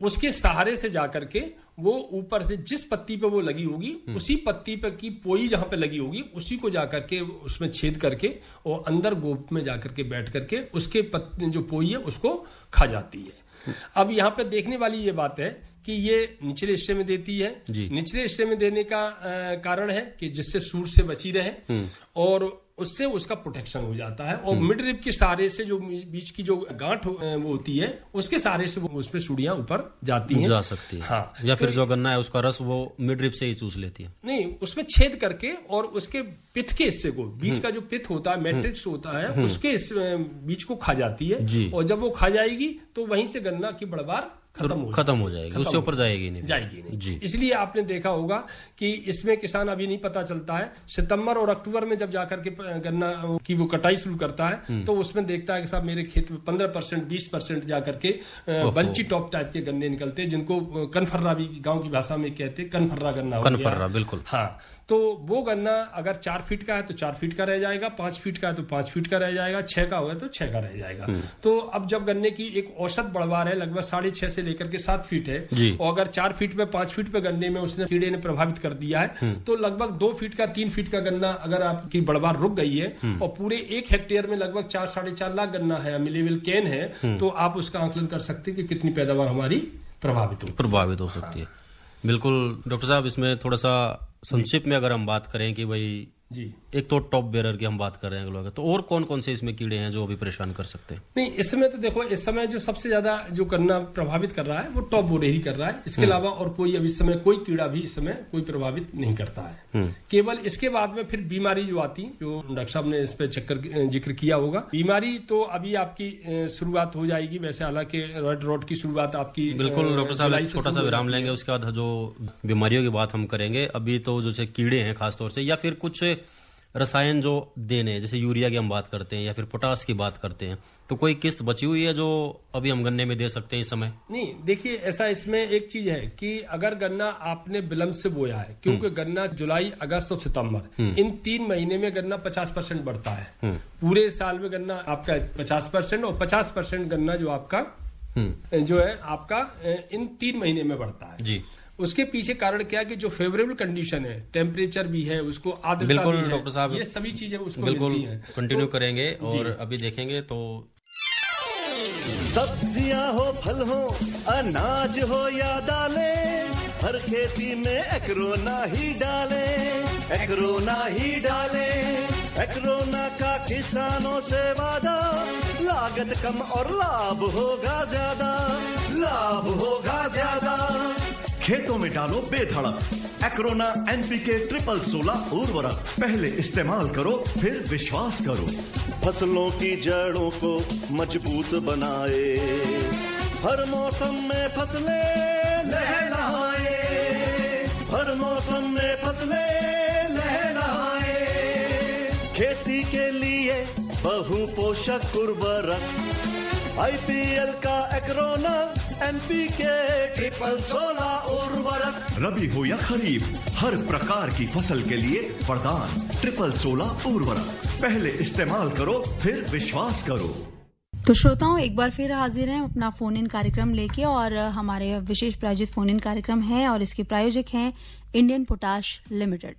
उसके सहारे से जाकर के वो ऊपर से जिस पत्ती पे वो लगी होगी हम्म। उसी पत्ती पे की पोई जहां पे लगी होगी उसी को जाकर के उसमें छेद करके और अंदर गोप में जाकर के बैठ करके उसके पत्ती जो पोई है उसको खा जाती है हम्म। अब यहां पे देखने वाली ये बात है कि ये निचले हिस्से में देती है निचले हिस्से में देने का आ, कारण है कि जिससे सूर्य से बची रहे हम्म। और उससे उसका प्रोटेक्शन हो जाता है और मिड हम्म। रिप के सारे से जो बीच की जो गांठ हो, वो होती है उसके सारे से उसमें सूढ़िया ऊपर जाती हैं जा सकती है हाँ या फिर तो, जो गन्ना है उसका रस वो मिड रिप से ही चूस लेती है नहीं उसमें छेद करके और उसके पिथ के हिस्से को बीच हम्म। का जो पिथ होता है मैट्रिक्स होता है उसके बीच को खा जाती है और जब वो खा जाएगी तो वहीं से गन्ना की बड़बार तो खत्म हो जाएगी उससे ऊपर जाएगी नहीं जाएगी नहीं जी इसलिए आपने देखा होगा कि इसमें किसान अभी नहीं पता चलता है सितंबर और अक्टूबर में जब जाकर के गन्ना की वो कटाई शुरू करता है हम्म। तो उसमें देखता है कि साहब मेरे खेत में पंद्रह परसेंट बीस परसेंट जाकर के बंची टॉप टाइप के गन्ने निकलते हैं जिनको कनफर्रा भी गाँव की भाषा में कहते हैं कनफर्रा गन्ना कनफर्रा बिल्कुल हाँ तो वो गन्ना अगर चार फीट का है तो चार फीट का रह जाएगा पांच फीट का है तो पांच फीट का रह जाएगा छह का होगा तो छह का रह जाएगा हम्म। तो अब जब गन्ने की एक औसत बढ़वा है लगभग साढ़े छह से से लेकर के सात फीट है और अगर चार फीट पे पांच फीट पे गन्ने में उसने कीड़े ने प्रभावित कर दिया है हम्म। तो लगभग दो फीट का तीन फीट का गन्ना अगर आपकी बड़बार रुक गई है हम्म। और पूरे एक हेक्टेयर में लगभग चार साढ़े चार लाख गन्ना है अमिलेबल केन है हम्म। तो आप उसका आंकलन कर सकते हैं कि कितनी पैदावार हमारी प्रभावित हो प्रभावित हो सकती है बिल्कुल डॉक्टर साहब इसमें थोड़ा सा संक्षिप्त में अगर हम बात करें कि भाई जी एक तो टॉप बेरर की हम बात कर रहे हैं तो और कौन कौन से इसमें कीड़े हैं जो अभी परेशान कर सकते हैं नहीं इस समय तो देखो इस समय जो सबसे ज्यादा जो करना प्रभावित कर रहा है वो टॉप बोरे ही कर रहा है इसके हम्म। अलावा और कोई अभी समय कोई कीड़ा भी इस समय कोई प्रभावित नहीं करता है हम्म। केवल इसके बाद में फिर बीमारी जो आती जो डॉक्टर साहब ने इस पर चक्कर जिक्र किया होगा बीमारी तो अभी आपकी शुरुआत हो जाएगी वैसे हालांकि रेड रोड की शुरुआत आपकी बिल्कुल डॉक्टर साहब छोटा सा विराम लेंगे उसके बाद जो बीमारियों की बात हम करेंगे अभी तो जो कीड़े हैं खासतौर से या फिर कुछ रसायन जो देने जैसे यूरिया की हम बात करते हैं या फिर पोटास की बात करते हैं तो कोई किस्त बची हुई है जो अभी हम गन्ने में दे सकते हैं इस समय नहीं देखिए ऐसा इसमें एक चीज है कि अगर गन्ना आपने विलंब से बोया है क्योंकि हम्म। गन्ना जुलाई अगस्त और सितंबर हम्म। इन तीन महीने में गन्ना पचास परसेंट बढ़ता है हम्म। पूरे साल में गन्ना आपका पचास परसेंट और पचास परसेंट गन्ना जो आपका जो है आपका इन तीन महीने में बढ़ता है जी उसके पीछे कारण क्या कि जो फेवरेबल कंडीशन है टेम्परेचर भी है उसको आदत बिल्कुल डॉक्टर साहब ये सभी चीजें उसको बिल्कुल कंटिन्यू तो, करेंगे और अभी देखेंगे तो सब्जियां हो फल हो अनाज हो या दाले हर खेती में एकरोना ही डाले एकरोना ही डाले एक्रोना का किसानों से वादा लागत कम और लाभ होगा ज्यादा लाभ होगा ज्यादा खेतों में डालो बेधड़क एक्रोना एनपीके ट्रिपल सोलह उर्वरक पहले इस्तेमाल करो फिर विश्वास करो फसलों की जड़ों को मजबूत बनाए हर मौसम में फसले लहलाए हर मौसम में फसले लहलाए खेती के लिए बहु पोषक उर्वरक आईपीएल का एक्रोना एमपी के ट्रिपल सोलह उर्वरक रबी हो या खरीफ हर प्रकार की फसल के लिए वरदान ट्रिपल सोलह उर्वरक पहले इस्तेमाल करो फिर विश्वास करो तो श्रोताओं एक बार फिर हाजिर हैं अपना फोन इन कार्यक्रम लेके और हमारे विशेष प्रायोजित फोन इन कार्यक्रम है और इसके प्रायोजक हैं इंडियन पोटाश लिमिटेड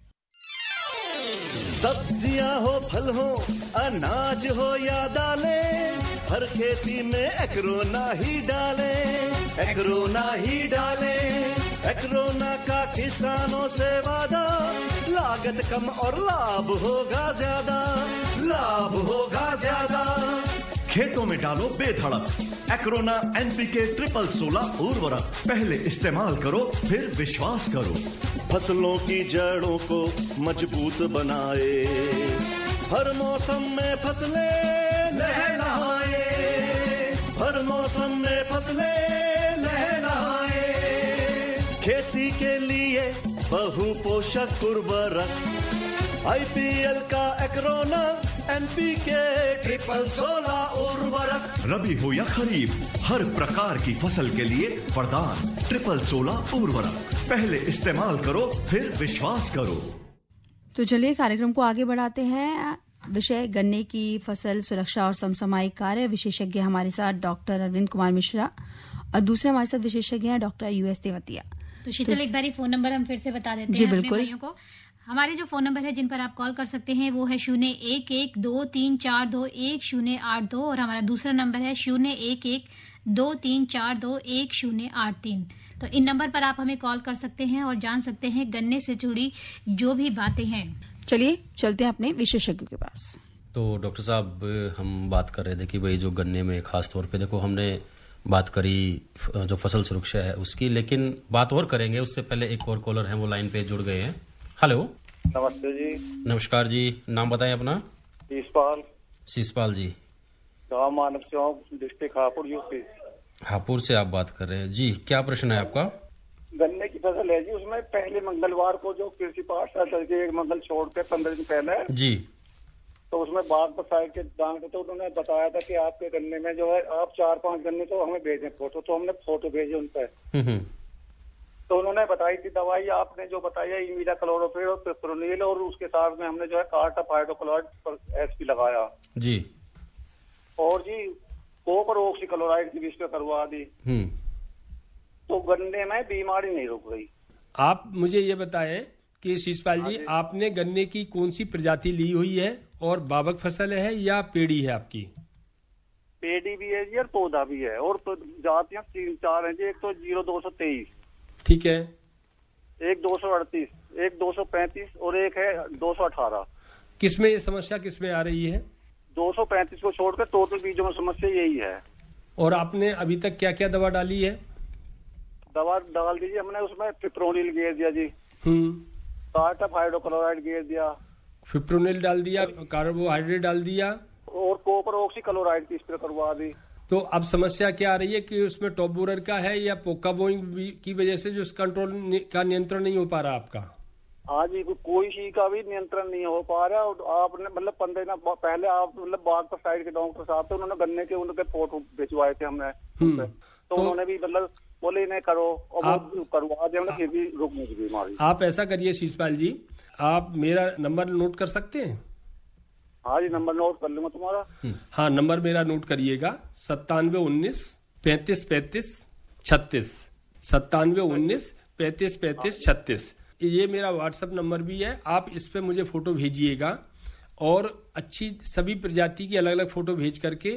सब्जियां हो फल हो अनाज हो या दाले हर खेती में एकरोना ही डाले एकरोना ही डाले एकरोना का किसानों से वादा लागत कम और लाभ होगा ज्यादा लाभ होगा ज्यादा खेतों में डालो बेधड़क एक्रोना एनपीके ट्रिपल सोलह उर्वरक पहले इस्तेमाल करो फिर विश्वास करो फसलों की जड़ों को मजबूत बनाए हर मौसम में फसले लहलाए हर मौसम में फसले लहलाए खेती के लिए बहु पोषक उर्वरक आईपीएल का एक्रोना एनपीके ट्रिपल सोलह उर्वरक रबी हो या खरीफ हर प्रकार की फसल के लिए वरदान ट्रिपल सोलह उर्वरक पहले इस्तेमाल करो फिर विश्वास करो तो चलिए कार्यक्रम को आगे बढ़ाते हैं विषय गन्ने की फसल सुरक्षा और समसामयिक कार्य विशेषज्ञ हमारे साथ डॉक्टर अरविंद कुमार मिश्रा और दूसरे हमारे साथ विशेषज्ञ हैं डॉक्टर यूएस देवतिया तो शीतल तो एक बारी फोन नंबर हम फिर से बता देते जी हैं बिल्कुल को हमारे जो फ़ोन नंबर है जिन पर आप कॉल कर सकते हैं वो है शून्य एक एक दो तीन चार दो एक शून्य आठ दो और हमारा दूसरा नंबर है शून्य एक एक दो तीन चार दो एक शून्य आठ तीन तो इन नंबर पर आप हमें कॉल कर सकते हैं और जान सकते हैं गन्ने से जुड़ी जो भी बातें हैं चलिए चलते हैं अपने विशेषज्ञ के पास तो डॉक्टर साहब हम बात कर रहे थे कि भाई जो गन्ने में खास तौर पे देखो हमने बात करी जो फसल सुरक्षा है उसकी लेकिन बात और करेंगे उससे पहले एक और कॉलर हैं वो लाइन पे जुड़ गए हैं हेलो नमस्ते जी नमस्कार जी नाम बताएं अपना शीशपाल शीशपाल जी गाँव मानव चौक डिस्ट्रिक्ट हापुड़ यूपी हापुड़ से आप बात कर रहे हैं जी क्या प्रश्न है आपका गन्ने की फसल है जी उसमें पहले मंगलवार को जो कृषि पाठशाला चल के एक मंगल छोड़ के पंद्रह दिन पहले जी तो उसमें बाग बसाए के दान तो उन्होंने बताया था कि आपके गन्ने में जो है आप चार पांच गन्ने तो हमें भेजें फोटो तो हमने फोटो भेजे उन पर तो उन्होंने बताई थी दवाई आपने जो बताया इमीडा क्लोरोफेड और पेप्रोनिल और उसके साथ में हमने जो है कार्टा फाइडोक्लोराइड पर एस पी लगाया जी और जी कोपर ऑक्सी क्लोराइड की बीच में करवा दी हम्म। तो गन्ने में बीमारी नहीं रुक गई आप मुझे ये बताएं कि शीशपाल हाँ जी आपने गन्ने की कौन सी प्रजाति ली हुई है और बाबक फसल है या पेड़ी है आपकी पेड़ी भी है जी और पौधा भी है और तो जातियां तीन चार हैं जी एक तो जीरो दो सौ तेईस ठीक है एक दो सौ अड़तीस एक दो सौ पैंतीस और एक है दो सौ अठारह किसमें ये समस्या किसमें आ रही है दो सौ पैंतीस को छोड़कर टोटल बीजों में समस्या यही है और आपने अभी तक क्या क्या दवा डाली है दवा डाल दीजिए हमने उसमें फिप्रोनिल गेर दिया जी हम्म। कार्टअप हाइड्रोक्लोराइड गेर दिया फिप्रोनिल डाल दिया कार्बोहाइड्रेट डाल दिया और कोपर ऑक्सी क्लोराइड की स्प्रे करवा दी तो अब समस्या क्या आ रही है कि उसमें टॉप बोरर का है या पोका बोइंग की वजह से जो कंट्रोल का नियंत्रण नहीं हो पा रहा आपका हाँ जी कोई चीज का भी नियंत्रण नहीं हो पा रहा और आपने मतलब पंद्रह दिन पहले आप मतलब बाग बागपुर साइड के डॉक्टर साहब थे उन्होंने गन्ने के उनके फोटो भिजवाए थे हमने हम्म। तो, तो उन्होंने भी मतलब बोले इन्हें करो और आप, करो आज हमने फिर भी रुकने की बीमारी आप ऐसा करिए शीशपाल जी आप मेरा नंबर नोट कर सकते हैं हाँ जी नंबर नोट कर लूंगा तुम्हारा हम्म, हाँ नंबर मेरा नोट करिएगा सत्तानवे उन्नीस पैंतीस पैंतीस छत्तीस सत्तानवे उन्नीस पैंतीस पैंतीस छत्तीस ये मेरा व्हाट्सअप नंबर भी है आप इस पर मुझे फ़ोटो भेजिएगा और अच्छी सभी प्रजाति की अलग अलग फ़ोटो भेज करके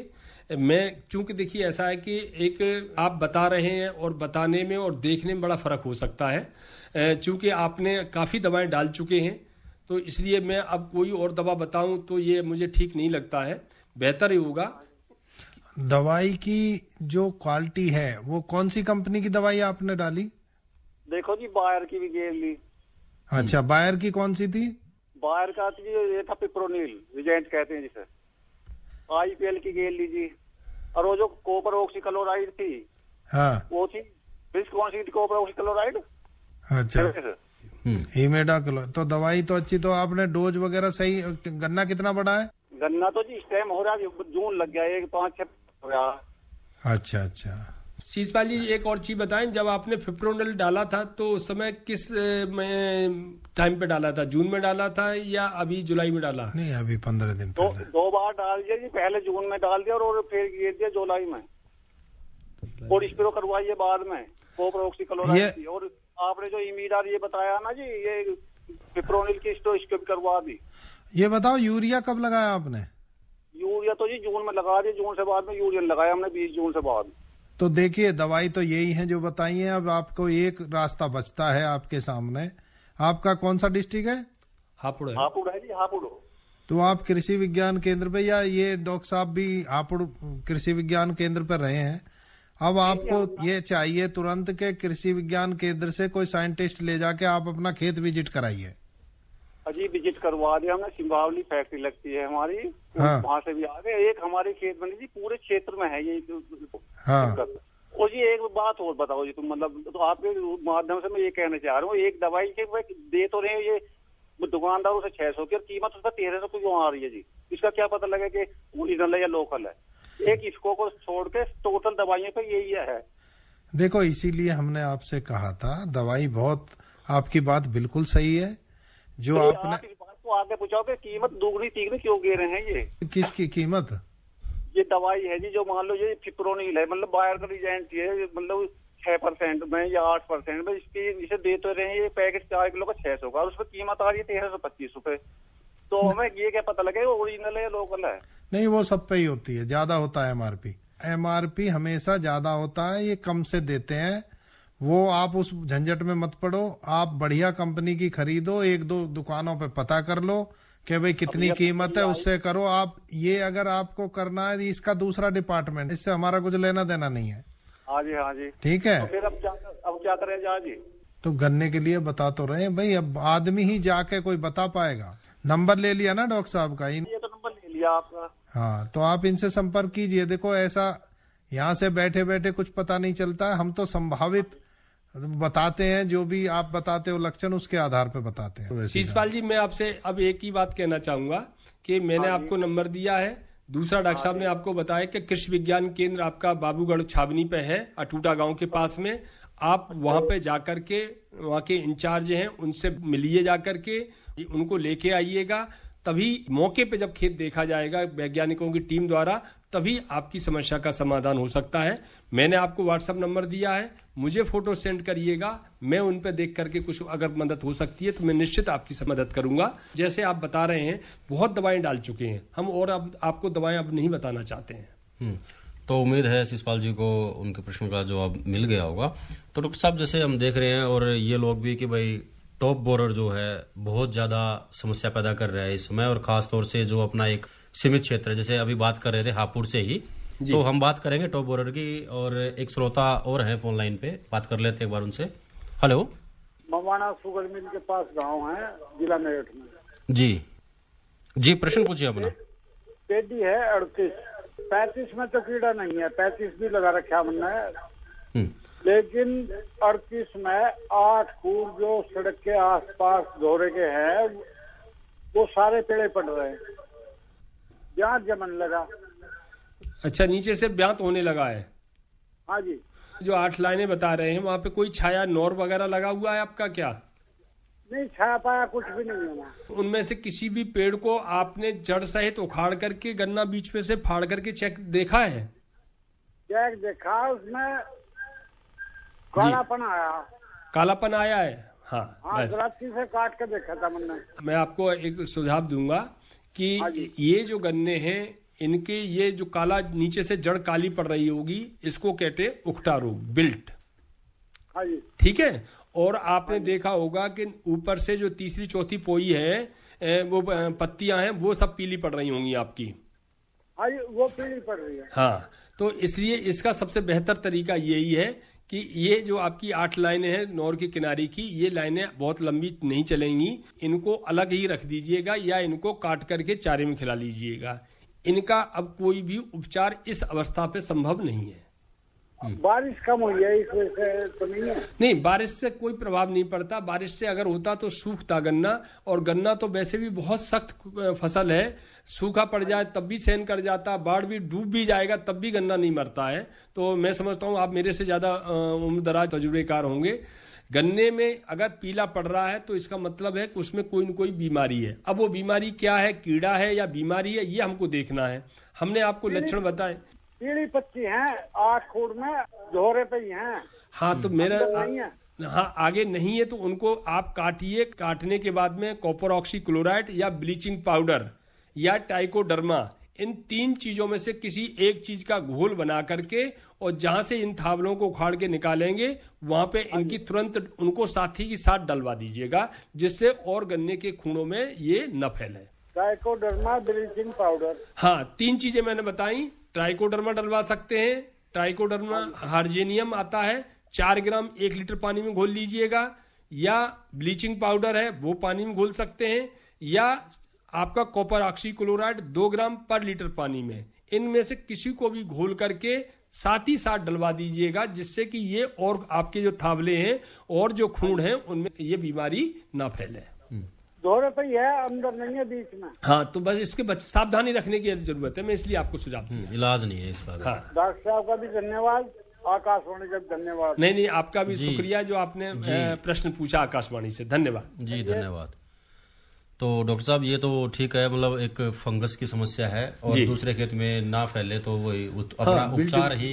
मैं चूंकि देखिए ऐसा है कि एक आप बता रहे हैं और बताने में और देखने में बड़ा फ़र्क हो सकता है चूंकि आपने काफ़ी दवाएं डाल चुके हैं तो इसलिए मैं अब कोई और दवा बताऊं तो ये मुझे ठीक नहीं लगता है बेहतर ही होगा दवाई की जो क्वालिटी है वो कौन सी कंपनी की दवाई आपने डाली देखो जी बायर की भी ली अच्छा बायर की कौन सी थी बायर का थी तो ये था पिप्रोनिल रिजेंट कहते हैं जिसे आईपीएल की गेल लीजिए और वो जो ऑक्सी क्लोराइड थी हाँ वो थी कौन सी थी अच्छा हीमेडा हम्म। किलो तो दवाई तो अच्छी तो आपने डोज वगैरह सही गन्ना कितना बड़ा है गन्ना तो जी इस टाइम हो रहा है जून लग गया एक पाँच छह अच्छा अच्छा शीशपाल जी एक और चीज बताएं जब आपने फिप्रोनल डाला था तो उस समय किस में टाइम पे डाला था जून में डाला था या अभी जुलाई में डाला नहीं अभी पंद्रह दिन दो, दो बार डाल दिया जी पहले जून में डाल दिया और फिर गिर दिया जुलाई में और स्प्रो करवाइए बाद में और आपने जो इमीडार ये बताया ना जी ये पिप्रोनिल की स्टो स्किप करवा दी ये बताओ यूरिया कब लगाया आपने यूरिया तो जी जून में लगा दी जून से बाद में यूरिया लगाया हमने बीस जून से बाद तो देखिए दवाई तो यही है जो बताई है अब आपको एक रास्ता बचता है आपके सामने आपका कौन सा डिस्ट्रिक्ट है हापुड़ है हापुड़ है जी हापुड़ तो आप कृषि विज्ञान केंद्र पे या ये डॉक्टर साहब भी हापुड़ कृषि विज्ञान केंद्र पर रहे हैं अब आपको ये चाहिए तुरंत के कृषि विज्ञान केंद्र से कोई साइंटिस्ट ले जाके आप अपना खेत विजिट कराइए अजी विजिट करवा दिया हमने सिंभावली फैक्ट्री लगती है हमारी हाँ। वहाँ से भी आ गए एक हमारे खेत में जी पूरे क्षेत्र में है ये हाँ। और जी एक बात और बताओ जी तुम मतलब तो आपके माध्यम से मैं ये कहना चाह रहा हूँ एक दवाई के दे तो रहे ये दुकानदारों से छह सौ की और कीमत उसका तेरह सौ क्यों आ रही है जी इसका क्या पता लगे की रीजनल है या लोकल है एक इसको को छोड़ के टोटल दवाइयों का यही है देखो इसीलिए हमने आपसे कहा था दवाई बहुत आपकी बात बिल्कुल सही है जो तो आपने आप इस बात को आगे की कीमत दुगनी तीगनी क्यों गिर रहे हैं ये किसकी कीमत ये दवाई है जी जो मान लो ये फिप्रोनिल है मतलब बायर का रिजेंट है मतलब छह परसेंट में या आठ परसेंट में इसकी जिसे देते तो रहे हैं ये पैकेट चार किलो का छह सौ का और उसमें कीमत आ रही है तेरह सौ पच्चीस रूपए तो हमें ये क्या पता लगे ओरिजिनल है या लोकल है नहीं वो सब पे ही होती है ज्यादा होता है एमआरपी एमआरपी हमेशा ज्यादा होता है ये कम से देते हैं वो आप उस झंझट में मत पड़ो आप बढ़िया कंपनी की खरीदो एक दो दुकानों पे पता कर लो कि भाई कितनी कीमत है उससे करो आप ये अगर आपको करना है तो इसका दूसरा डिपार्टमेंट इससे हमारा कुछ लेना देना नहीं है हाँ जी हाँ जी ठीक है तो फिर अब क्या अब क्या करें हाँ जी तो गन्ने के लिए बता तो रहे भाई अब आदमी ही जाके कोई बता पाएगा नंबर ले लिया ना डॉक्टर साहब का इन ये तो नंबर ले लिया आपका हाँ तो आप इनसे संपर्क कीजिए देखो ऐसा यहाँ से बैठे बैठे कुछ पता नहीं चलता हम तो संभावित बताते हैं जो भी आप बताते हो लक्षण उसके आधार पर बताते हैं तो शीशपाल जी मैं आपसे अब एक ही बात कहना चाहूंगा कि मैंने हाँ आपको नंबर दिया है दूसरा डॉक्टर हाँ साहब ने आपको बताया कि कृषि विज्ञान केंद्र आपका बाबूगढ़ छावनी पे है अटूटा गांव के पास में आप वहां पे जाकर के वहां के इंचार्ज हैं उनसे मिलिए जाकर के उनको लेके आइएगा तभी मौके पे जब खेत देखा जाएगा वैज्ञानिकों की टीम द्वारा तभी आपकी समस्या का समाधान हो सकता है मैंने आपको व्हाट्सअप नंबर दिया है मुझे फोटो सेंड करिएगा मैं उन पर देख करके कुछ अगर मदद हो सकती है तो मैं निश्चित आपकी मदद करूंगा जैसे आप बता रहे हैं बहुत दवाएं डाल चुके हैं हम और अब आपको दवाएं अब नहीं बताना चाहते हैं हम्म, तो उम्मीद है शिषपाल जी को उनके प्रश्न का जवाब मिल गया होगा तो डॉक्टर साहब जैसे हम देख रहे हैं और ये लोग भी कि भाई टॉप बॉलर जो है बहुत ज़्यादा समस्या पैदा कर रहा है इस समय और खासतौर से जो अपना एक सीमित क्षेत्र है जैसे अभी बात कर रहे थे हापुड़ से ही तो हम बात करेंगे टॉप बॉलर की और एक श्रोता और है फोन लाइन पे बात कर लेते हैं एक बार उनसे हेलो मवाना सुगर मिल के पास गांव है जिला मेरठ में जी जी प्रश्न पूछिए अपना पेडी है अड़तीस पैंतीस में तो कीड़ा नहीं है पैंतीस भी लगा रखा हमने लेकिन अड़तीस में आठ फूट जो सड़क के आसपास धोरे के हैं वो सारे पेड़े पड़ रहे हैं ब्याज जमन लगा अच्छा नीचे से ब्यात तो होने लगा है हाँ जी जो आठ लाइनें बता रहे हैं वहाँ पे कोई छाया नोर वगैरह लगा हुआ है आपका क्या नहीं छाया पाया कुछ भी नहीं हुआ उनमें से किसी भी पेड़ को आपने जड़ सहित उखाड़ करके गन्ना बीच में से फाड़ करके चेक देखा है चेक देखा उसमें कालापन आया कालापन आया है हाँ, हाँ से काट के देखा था मैंने मैं आपको एक सुझाव दूंगा कि हाँ ये जो गन्ने हैं इनके ये जो काला नीचे से जड़ काली पड़ रही होगी इसको कहते हैं उखटा रोग बिल्ट हाँ ठीक है और आपने हाँ देखा होगा कि ऊपर से जो तीसरी चौथी पोई है वो पत्तियां हैं वो सब पीली पड़ रही होंगी आपकी वो पीली पड़ रही है हाँ तो इसलिए इसका सबसे बेहतर तरीका यही है कि ये जो आपकी आठ लाइनें हैं नौर के किनारे की ये लाइनें बहुत लंबी नहीं चलेंगी इनको अलग ही रख दीजिएगा या इनको काट करके चारे में खिला लीजिएगा इनका अब कोई भी उपचार इस अवस्था पे संभव नहीं है हम्म। बारिश कम हो गया इस वजह से तो नहीं है नहीं बारिश से कोई प्रभाव नहीं पड़ता बारिश से अगर होता तो सूखता गन्ना और गन्ना तो वैसे भी बहुत सख्त फसल है सूखा पड़ जाए तब भी सहन कर जाता है बाढ़ भी डूब भी जाएगा तब भी गन्ना नहीं मरता है तो मैं समझता हूँ आप मेरे से ज़्यादा उम्र दराज तजुर्बेकार होंगे गन्ने में अगर पीला पड़ रहा है तो इसका मतलब है कि उसमें कोई न कोई बीमारी है अब वो बीमारी क्या है कीड़ा है या बीमारी है ये हमको देखना है हमने आपको लक्षण बताए पीली पत्ती है आठ खोड़ में जोहरे पे ही है हाँ तो मेरा तो हाँ आगे नहीं है तो उनको आप काटिए काटने के बाद में कॉपर ऑक्सी क्लोराइड या ब्लीचिंग पाउडर या टाइकोडर्मा इन तीन चीजों में से किसी एक चीज का घोल बना करके और जहां से इन थावलों को उखाड़ के निकालेंगे वहां पे हाँ इनकी तुरंत उनको साथी के साथ डलवा दीजिएगा जिससे और गन्ने के खूनों में ये न फैले ट्राइकोडर्मा ब्लीचिंग पाउडर हाँ तीन चीजें मैंने बताई ट्राइकोडर्मा डलवा सकते हैं ट्राइकोडर्मा हाँ हार्जेनियम आता है चार ग्राम एक लीटर पानी में घोल लीजिएगा या ब्लीचिंग पाउडर है वो पानी में घोल सकते हैं या आपका कॉपर ऑक्सी क्लोराइड दो ग्राम पर लीटर पानी में इनमें से किसी को भी घोल करके साथ ही साथ डलवा दीजिएगा जिससे कि ये और आपके जो थावले हैं और जो खून है उनमें ये बीमारी ना फैले तो पे है अंदर नहीं है बीच में हाँ तो बस इसके सावधानी रखने की जरूरत है मैं इसलिए आपको सुझाव दूँ हम्म, इलाज नहीं है इस बात हाँ। डॉक्टर साहब का भी धन्यवाद आकाशवाणी का धन्यवाद नहीं नहीं आपका भी शुक्रिया जो आपने प्रश्न पूछा आकाशवाणी से धन्यवाद जी धन्यवाद तो डॉक्टर साहब ये तो ठीक है मतलब एक फंगस की समस्या है और दूसरे खेत में ना फैले तो वही हाँ, अपना हाँ, उपचार ही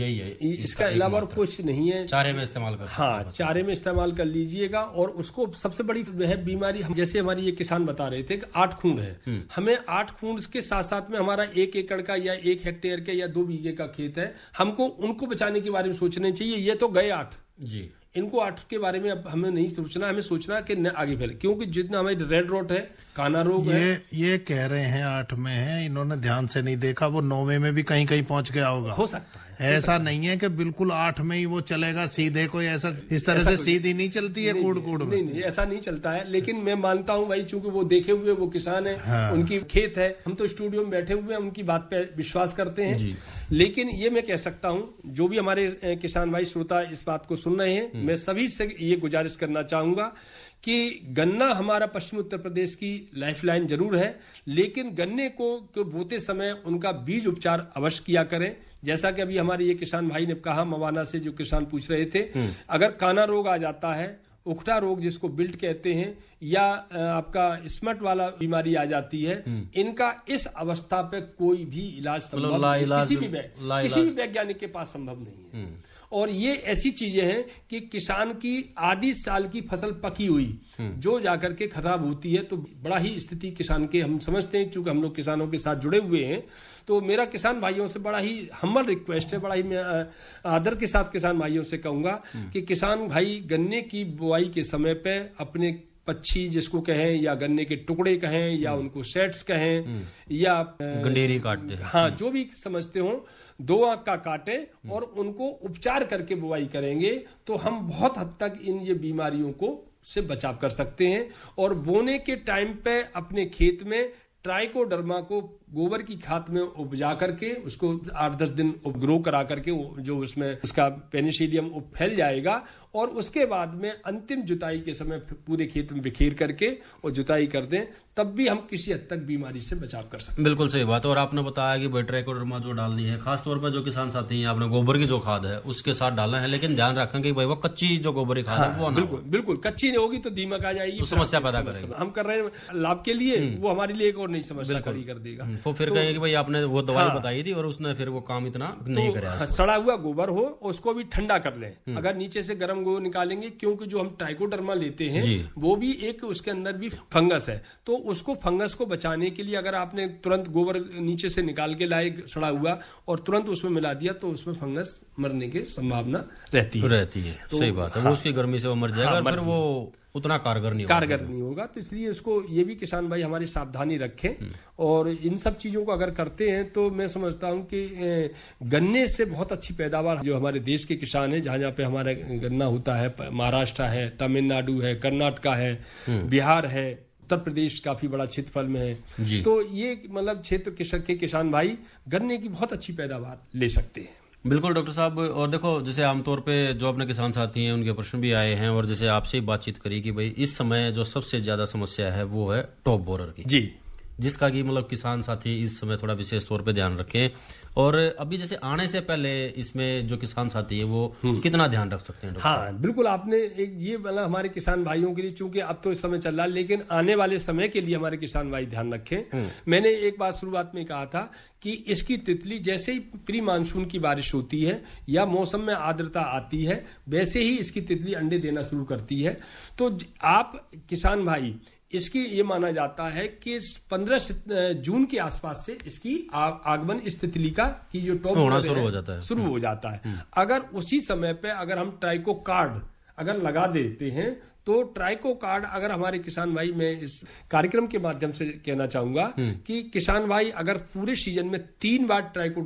यही है इसका, इसका अलावा कुछ नहीं है चारे में इस्तेमाल कर हाँ चारे में इस्तेमाल कर लीजिएगा और उसको सबसे बड़ी है बीमारी हम जैसे हमारी ये किसान बता रहे थे कि आठ खून है हम्म। हमें आठ खून के साथ साथ में हमारा एक एकड़ का या एक हेक्टेयर का या दो बीघे का खेत है हमको उनको बचाने के बारे में सोचना चाहिए ये तो गए आठ जी इनको आठ के बारे में अब हमें नहीं सोचना हमें सोचना कि आगे फैले क्योंकि जितना हमारी रेड रोट है काना रोग ये, है ये कह रहे हैं आठ में है इन्होंने ध्यान से नहीं देखा वो नौवे में भी कहीं कहीं पहुंच गया होगा हो सकता है ऐसा नहीं है कि बिल्कुल आठ में ही वो चलेगा सीधे कोई ऐसा इस तरह से सीधी नहीं चलती है कूड़ कूड़ नहीं नहीं ऐसा नहीं चलता है लेकिन मैं मानता हूँ भाई चूंकि वो देखे हुए वो किसान है हाँ। उनकी खेत है हम तो स्टूडियो में बैठे हुए उनकी बात पे विश्वास करते हैं लेकिन ये मैं कह सकता हूँ जो भी हमारे किसान भाई श्रोता इस बात को सुन रहे हैं हम्म। मैं सभी से ये गुजारिश करना चाहूंगा कि गन्ना हमारा पश्चिम उत्तर प्रदेश की लाइफलाइन जरूर है लेकिन गन्ने को बोते समय उनका बीज उपचार अवश्य किया करें जैसा कि अभी हमारे ये किसान भाई ने कहा मवाना से जो किसान पूछ रहे थे हम्म। अगर काना रोग आ जाता है उखटा रोग जिसको बिल्ट कहते हैं या आपका स्मट वाला बीमारी आ जाती है हम्म। इनका इस अवस्था पे कोई भी इलाज मतलब संभव किसी भी किसी भी वैज्ञानिक के पास संभव नहीं है हम्म। और ये ऐसी चीजें हैं कि किसान की आधी साल की फसल पकी हुई हम्म। जो जाकर के खराब होती है तो बड़ा ही स्थिति किसान के हम समझते हैं चूंकि हम लोग किसानों के साथ जुड़े हुए हैं तो मेरा किसान भाइयों से बड़ा ही हम्बल रिक्वेस्ट है बड़ा ही मैं आदर के साथ किसान भाइयों से कहूंगा हम्म। कि किसान भाई गन्ने की बुआई के समय पर अपने पक्षी जिसको कहें या गन्ने के टुकड़े कहें या हम्म। उनको सेट्स कहें या गंडेरी काटते हाँ जो भी समझते हो दो आंख का काटे और उनको उपचार करके बुआई करेंगे तो हम बहुत हद तक इन ये बीमारियों को से बचाव कर सकते हैं और बोने के टाइम पे अपने खेत में ट्राइकोडर्मा को गोबर की खाद में उपजा करके उसको आठ दस दिन ग्रो करा करके जो उसमें उसका पेनिशिलियम फैल जाएगा और उसके बाद में अंतिम जुताई के समय पूरे खेत में बिखेर करके और जुताई कर दें तब भी हम किसी हद तक बीमारी से बचाव कर सकते बिल्कुल सही बात है और आपने बताया कि बेट्रेकोडर्मा जो डालनी है खासतौर पर जो किसान साथी हैं आपने गोबर की जो खाद है उसके साथ डालना है लेकिन ध्यान रखें कि भाई वो कच्ची जो गोबर की खाद है हाँ, वो बिल्कुल बिल्कुल कच्ची नहीं होगी तो दीमक आ जाएगी तो समस्या पैदा कर हम कर रहे हैं लाभ के लिए हम्म। वो हमारे लिए एक और नई समस्या खड़ी कर देगा हम्म। वो फिर तो, कहेंगे कि भाई आपने वो दवाई हाँ, बताई थी और उसने फिर वो काम इतना तो, नहीं कराया हाँ, सड़ा हुआ गोबर हो उसको भी ठंडा कर ले हम्म। अगर नीचे से गर्म गोबर निकालेंगे क्योंकि जो हम ट्राइकोडर्मा लेते हैं वो भी एक उसके अंदर भी फंगस है तो उसको फंगस को बचाने के लिए अगर आपने तुरंत गोबर नीचे से निकाल के लाए सड़ा हुआ और तुरंत उसमें मिला दिया तो उसमें फंगस मरने की संभावना रहती है रहती है तो सही बात है हाँ। उसकी गर्मी से वो मर जाएगा हाँ, फिर वो उतना कारगर नहीं कारगर तो। नहीं होगा तो इसलिए इसको ये भी किसान भाई हमारी सावधानी रखें हम्म। और इन सब चीज़ों को अगर करते हैं तो मैं समझता हूँ कि गन्ने से बहुत अच्छी पैदावार जो हमारे देश के किसान हैं जहां जहाँ पे हमारे गन्ना होता है महाराष्ट्र है तमिलनाडु है कर्नाटका है हम्म। बिहार है उत्तर प्रदेश काफी बड़ा क्षेत्रफल में है तो ये मतलब क्षेत्र के किसान भाई गन्ने की बहुत अच्छी पैदावार ले सकते हैं बिल्कुल डॉक्टर साहब और देखो जैसे आमतौर पे जो अपने किसान साथी हैं उनके प्रश्न भी आए हैं और जैसे आपसे बातचीत करी कि भाई इस समय जो सबसे ज्यादा समस्या है वो है टॉप बोरर की जी जिसका कि मतलब किसान साथी इस समय थोड़ा विशेष तौर पे ध्यान रखें और अभी जैसे आने से पहले इसमें जो किसान साथी है वो हम्म। कितना ध्यान रख सकते हैं हाँ बिल्कुल आपने एक ये बोला हमारे किसान भाइयों के लिए चूंकि अब तो इस समय चल रहा है लेकिन आने वाले समय के लिए हमारे किसान भाई ध्यान रखें हम्म। मैंने एक बात शुरुआत में कहा था कि इसकी तितली जैसे ही प्री मानसून की बारिश होती है या मौसम में आर्द्रता आती है वैसे ही इसकी तितली अंडे देना शुरू करती है तो आप किसान भाई इसकी ये माना जाता है कि 15 जून के आसपास से इसकी आगमन इस का की जो टॉप होना शुरू हो जाता है शुरू हो हम्म। जाता है अगर उसी समय पे अगर हम ट्राइको कार्ड अगर लगा देते हैं तो ट्राइको कार्ड अगर हमारे किसान भाई में इस कार्यक्रम के माध्यम से कहना चाहूंगा हम्म। कि किसान भाई अगर पूरे सीजन में तीन बार ट्राइको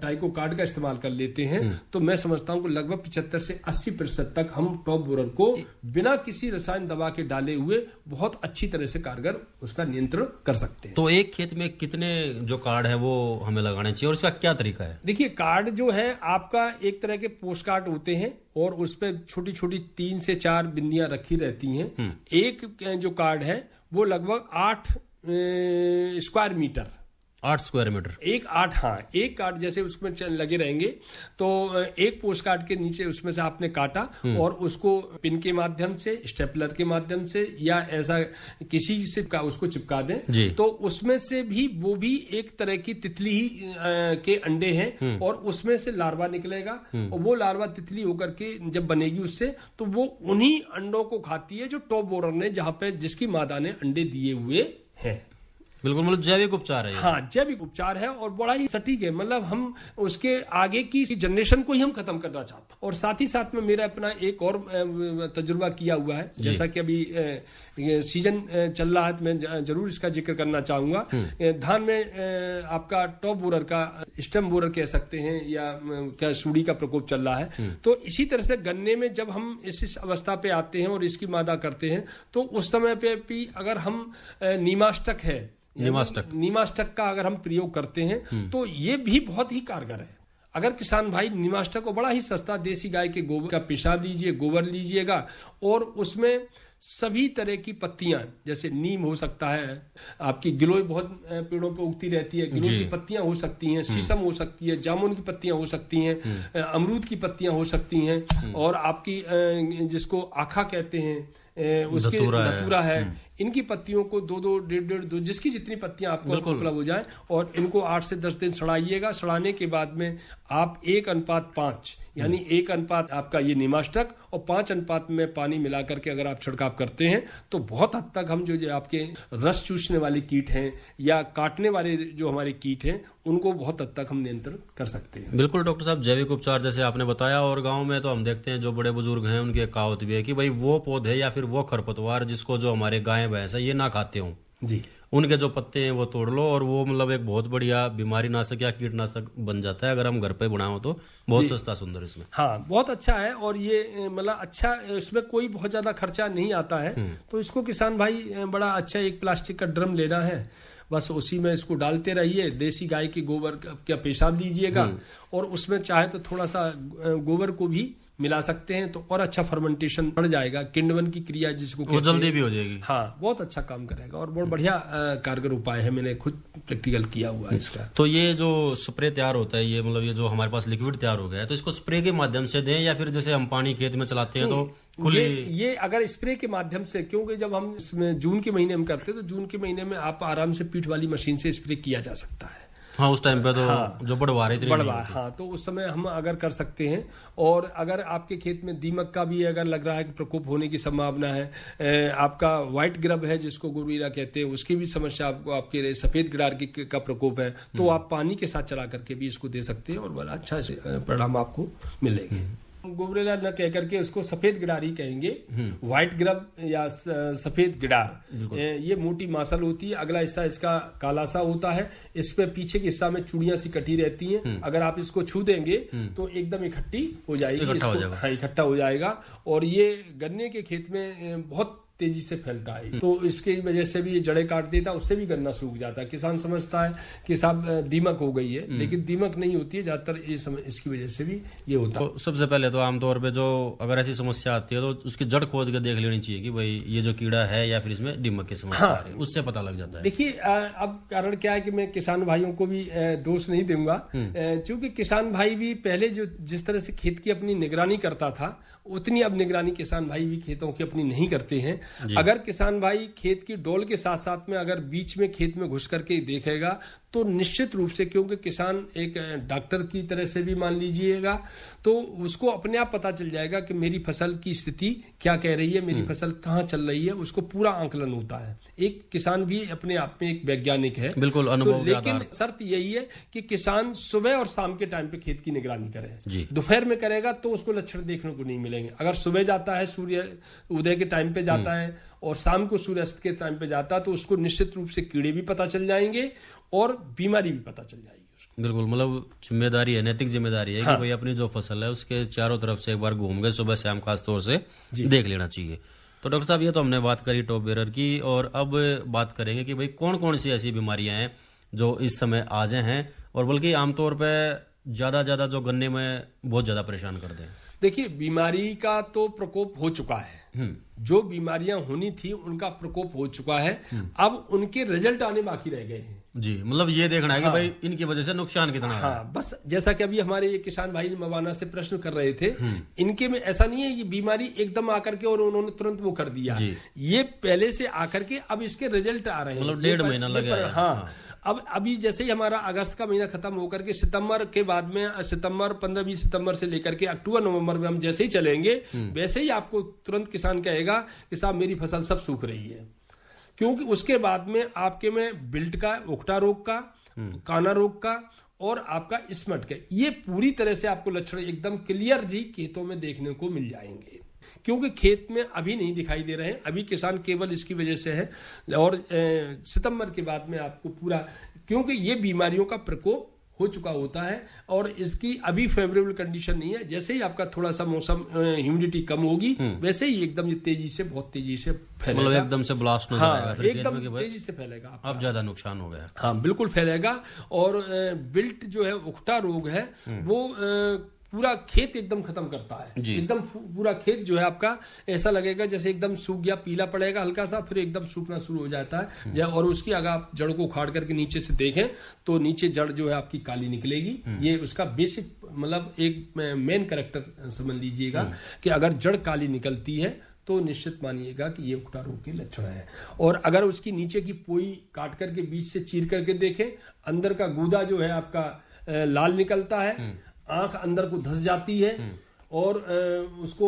ट्राइको कार्ड का इस्तेमाल कर लेते हैं हम्म। तो मैं समझता हूं लगभग पिछहत्तर से अस्सी प्रतिशत तक हम टॉप बोरर को बिना किसी रसायन दवा के डाले हुए बहुत अच्छी तरह से कारगर उसका नियंत्रण कर सकते हैं तो एक खेत में कितने जो कार्ड है वो हमें लगाने चाहिए और इसका क्या तरीका है देखिए कार्ड जो है आपका एक तरह के पोस्ट कार्ड होते हैं और उस पर छोटी छोटी तीन से चार बिंदियां रखी रहती हैं हम्म। एक जो कार्ड है वो लगभग आठ स्क्वायर मीटर आठ स्क्वायर मीटर एक आठ हाँ एक कार्ड जैसे उसमें लगे रहेंगे तो एक पोस्ट कार्ड के नीचे उसमें से आपने काटा हम्म। और उसको पिन के माध्यम से स्टेपलर के माध्यम से या ऐसा किसी से उसको चिपका दें तो उसमें से भी वो भी एक तरह की तितली ही के अंडे हैं हम्म। और उसमें से लार्वा निकलेगा हम्म। और वो लार्वा तितली होकर के जब बनेगी उससे तो वो उन्हीं अंडों को खाती है जो टॉप बोरर ने जहां पे जिसकी मादा ने अंडे दिए हुए हैं बिल्कुल मतलब जैविक उपचार है हाँ जैविक उपचार है और बड़ा ही सटीक है मतलब हम उसके आगे की जनरेशन को ही हम खत्म करना चाहते हैं और साथ ही साथ में मेरा अपना एक और तजुर्बा किया हुआ है जैसा कि अभी सीजन चल रहा है तो मैं जरूर इसका जिक्र करना चाहूंगा हम्म। धान में आपका टॉप बोरर का स्टम बोरर कह सकते हैं या क्या सूढ़ी का प्रकोप चल रहा है हम्म। तो इसी तरह से गन्ने में जब हम इस अवस्था पे आते हैं और इसकी मादा करते हैं तो उस समय पे भी अगर हम नीमाष्टक है नीमास्टक नीमास्टक का अगर हम प्रयोग करते हैं हम्म। तो ये भी बहुत ही कारगर है अगर किसान भाई निमाष्टक को बड़ा ही सस्ता देसी गाय के गोबर का पेशाब लीजिए गोबर लीजिएगा और उसमें सभी तरह की पत्तियां जैसे नीम हो सकता है आपकी गिलोय बहुत पेड़ों पर उगती रहती है गिलोय की पत्तियां हो सकती हैं हम्म। शीशम हो सकती है जामुन की पत्तियां हो सकती हैं हम्म। अमरूद की पत्तियां हो सकती हैं और आपकी जिसको आखा कहते हैं उसके नतूरा है, है इनकी पत्तियों को दो दो डेढ़ डेढ़ दो जिसकी जितनी पत्तियां आपको उपलब्ध हो जाए और इनको आठ से दस दिन सड़ाइएगा सड़ाने के बाद में आप एक अनुपात पांच यानी हम्म। एक अनुपात आपका ये निमाष्टक और पांच अनुपात में पानी मिला करके अगर आप छिड़काव करते हैं तो बहुत हद तक हम जो, जो आपके रस चूसने वाले कीट हैं या काटने वाले जो हमारे कीट हैं उनको बहुत हद तक हम नियंत्रण कर सकते हैं बिल्कुल डॉक्टर साहब जैविक उपचार जैसे आपने बताया और गाँव में तो हम देखते हैं जो बड़े बुजुर्ग हैं उनकी एक कहावत भी है कि भाई वो पौधे या फिर वो खरपतवार जिसको जो हमारे गाय भैंस है ये ना खाते हो जी उनके जो पत्ते हैं वो तोड़ लो और वो मतलब एक बहुत बढ़िया बीमारी नाशक या कीटनाशक बन जाता है अगर हम घर पे बनाओ तो बहुत सस्ता सुंदर इसमें हाँ बहुत अच्छा है और ये मतलब अच्छा इसमें कोई बहुत ज्यादा खर्चा नहीं आता है हम्म। तो इसको किसान भाई बड़ा अच्छा एक प्लास्टिक का ड्रम लेना है बस उसी में इसको डालते रहिए देसी गाय के गोबर का पेशाब लीजिएगा हम्म। और उसमें चाहे तो थोड़ा सा गोबर को भी मिला सकते हैं तो और अच्छा फर्मेंटेशन बढ़ जाएगा किंडवन की क्रिया जिसको वो जल्दी भी हो जाएगी हाँ बहुत अच्छा काम करेगा और बहुत बढ़िया कारगर उपाय है मैंने खुद प्रैक्टिकल किया हुआ है इसका तो ये जो स्प्रे तैयार होता है ये मतलब ये जो हमारे पास लिक्विड तैयार हो गया है तो इसको स्प्रे के माध्यम से दें या फिर जैसे हम पानी खेत में चलाते हैं तो ये, ये अगर स्प्रे के माध्यम से क्योंकि जब हम जून के महीने में करते हैं तो जून के महीने में आप आराम से पीठ वाली मशीन से स्प्रे किया जा सकता है हाँ उस टाइम पे तो हाँ, जो थे बढ़वा हाँ तो उस समय हम अगर कर सकते हैं और अगर आपके खेत में दीमक का भी अगर लग रहा है कि प्रकोप होने की संभावना है आपका व्हाइट ग्रब है जिसको गुरबीरा कहते हैं उसकी भी समस्या आपको आपके सफेद गिरार की का प्रकोप है तो हम्म। आप पानी के साथ चला करके भी इसको दे सकते हैं और बड़ा अच्छा परिणाम आपको मिलेगा गोबरेला न कह करके उसको सफेद गिडारी कहेंगे व्हाइट ग्रब या सफेद गिडार ये मोटी मासल होती है अगला हिस्सा इसका कालासा होता है इस पे पीछे के हिस्सा में चूड़िया सी कटी रहती हैं हम्म। अगर आप इसको छू देंगे हम्म। तो एकदम इकट्ठी हो जाएगी इकट्ठा हो हाँ इकट्ठा हो जाएगा और ये गन्ने के खेत में बहुत तेजी से फैलता है तो इसके वजह से भी ये जड़े काट देता तो उससे भी गन्ना सूख जाता है किसान समझता है कि साहब दीमक हो गई है हम्म। लेकिन दीमक नहीं होती है ज्यादातर इसकी वजह से भी ये होता है तो सबसे पहले तो आमतौर पर जो अगर ऐसी समस्या आती है तो उसकी जड़ खोद के देख लेनी चाहिए कि भाई ये जो कीड़ा है या फिर इसमें दीमक की समस्या हाँ, उससे पता लग जाता है देखिए अब कारण क्या है कि मैं किसान भाइयों को भी दोष नहीं दूंगा हम्म। चूंकि किसान भाई भी पहले जो जिस तरह से खेत की अपनी निगरानी करता था उतनी अब निगरानी किसान भाई भी खेतों की अपनी नहीं करते हैं अगर किसान भाई खेत की डोल के साथ साथ में अगर बीच में खेत में घुस करके देखेगा तो निश्चित रूप से क्योंकि किसान एक डॉक्टर की तरह से भी मान लीजिएगा तो उसको अपने आप पता चल जाएगा कि मेरी फसल की स्थिति क्या कह रही है मेरी हम्म। फसल कहाँ चल रही है उसको पूरा आंकलन होता है एक किसान भी अपने आप में एक वैज्ञानिक है बिल्कुल तो अनुभव तो लेकिन शर्त यही है कि किसान सुबह और शाम के टाइम पे खेत की निगरानी करे दोपहर में करेगा तो उसको लक्षण देखने को नहीं मिलेंगे अगर सुबह जाता है सूर्य उदय के टाइम पे जाता हम्म। है और शाम को सूर्यास्त के टाइम पे जाता है तो उसको निश्चित रूप से कीड़े भी पता चल जाएंगे और बीमारी भी पता चल जाएगी उसको बिल्कुल मतलब जिम्मेदारी है नैतिक जिम्मेदारी है हाँ। कि भाई अपनी जो फसल है उसके चारों तरफ से एक बार घूम गए सुबह शाम खास तौर से देख लेना चाहिए तो डॉक्टर साहब ये तो हमने बात करी टॉप बेर की और अब बात करेंगे कि भाई कौन कौन सी ऐसी बीमारियां हैं जो इस समय आज हैं और बल्कि आमतौर पर ज़्यादा ज़्यादा जो गन्ने में बहुत ज़्यादा परेशान करते हैं देखिए बीमारी का तो प्रकोप हो चुका है हम्म। जो बीमारियां होनी थी उनका प्रकोप हो चुका है हम्म। अब उनके रिजल्ट आने बाकी रह गए हैं जी मतलब ये देखना है कि हाँ। भाई इनकी वजह से नुकसान कितना है हाँ, बस जैसा कि अभी हमारे ये किसान भाई मवाना से प्रश्न कर रहे थे हम्म। इनके में ऐसा नहीं है कि बीमारी एकदम आकर के और उन्होंने तुरंत वो कर दिया ये पहले से आकर के अब इसके रिजल्ट आ रहे हैं मतलब डेढ़ महीना लगे हाँ, हाँ अब अभी जैसे ही हमारा अगस्त का महीना खत्म होकर के सितंबर के बाद में सितंबर पंद्रह बीस सितंबर से लेकर के अक्टूबर नवंबर में हम जैसे ही चलेंगे हम्म। वैसे ही आपको तुरंत किसान कहेगा कि साहब मेरी फसल सब सूख रही है क्योंकि उसके बाद में आपके में बिल्ट का उखटा रोग का हम्म। काना रोग का और आपका स्मट का ये पूरी तरह से आपको लक्षण एकदम क्लियर जी खेतों में देखने को मिल जाएंगे क्योंकि खेत में अभी नहीं दिखाई दे रहे हैं अभी किसान केवल इसकी वजह से है और सितंबर के बाद में आपको पूरा क्योंकि ये बीमारियों का प्रकोप हो चुका होता है और इसकी अभी फेवरेबल कंडीशन नहीं है जैसे ही आपका थोड़ा सा मौसम ह्यूमिडिटी कम होगी हम्म। वैसे ही एकदम ये तेजी से बहुत तेजी से फैलेगा मतलब एकदम से ब्लास्ट हाँ एकदम तेजी से फैलेगा अब ज्यादा नुकसान हो गया हाँ बिल्कुल फैलेगा और बिल्ट जो है उखटा रोग है हम्म। वो पूरा खेत एकदम खत्म करता है एकदम पूरा खेत जो है आपका ऐसा लगेगा जैसे एकदम सूख गया पीला पड़ेगा हल्का सा फिर एकदम सूखना शुरू हो जाता है हम्म। और उसकी अगर आप जड़ को उखाड़ करके नीचे से देखें तो नीचे जड़ जो है आपकी काली निकलेगी हम्म। ये उसका बेसिक मतलब एक मेन करेक्टर समझ लीजिएगा हम्म। कि अगर जड़ काली निकलती है तो निश्चित मानिएगा कि ये उखटा रोग के लक्षण है और अगर उसकी नीचे की पोई काट करके बीच से चीर करके देखें अंदर का गूदा जो है आपका लाल निकलता है आंख अंदर को धस जाती है हम्म। और उसको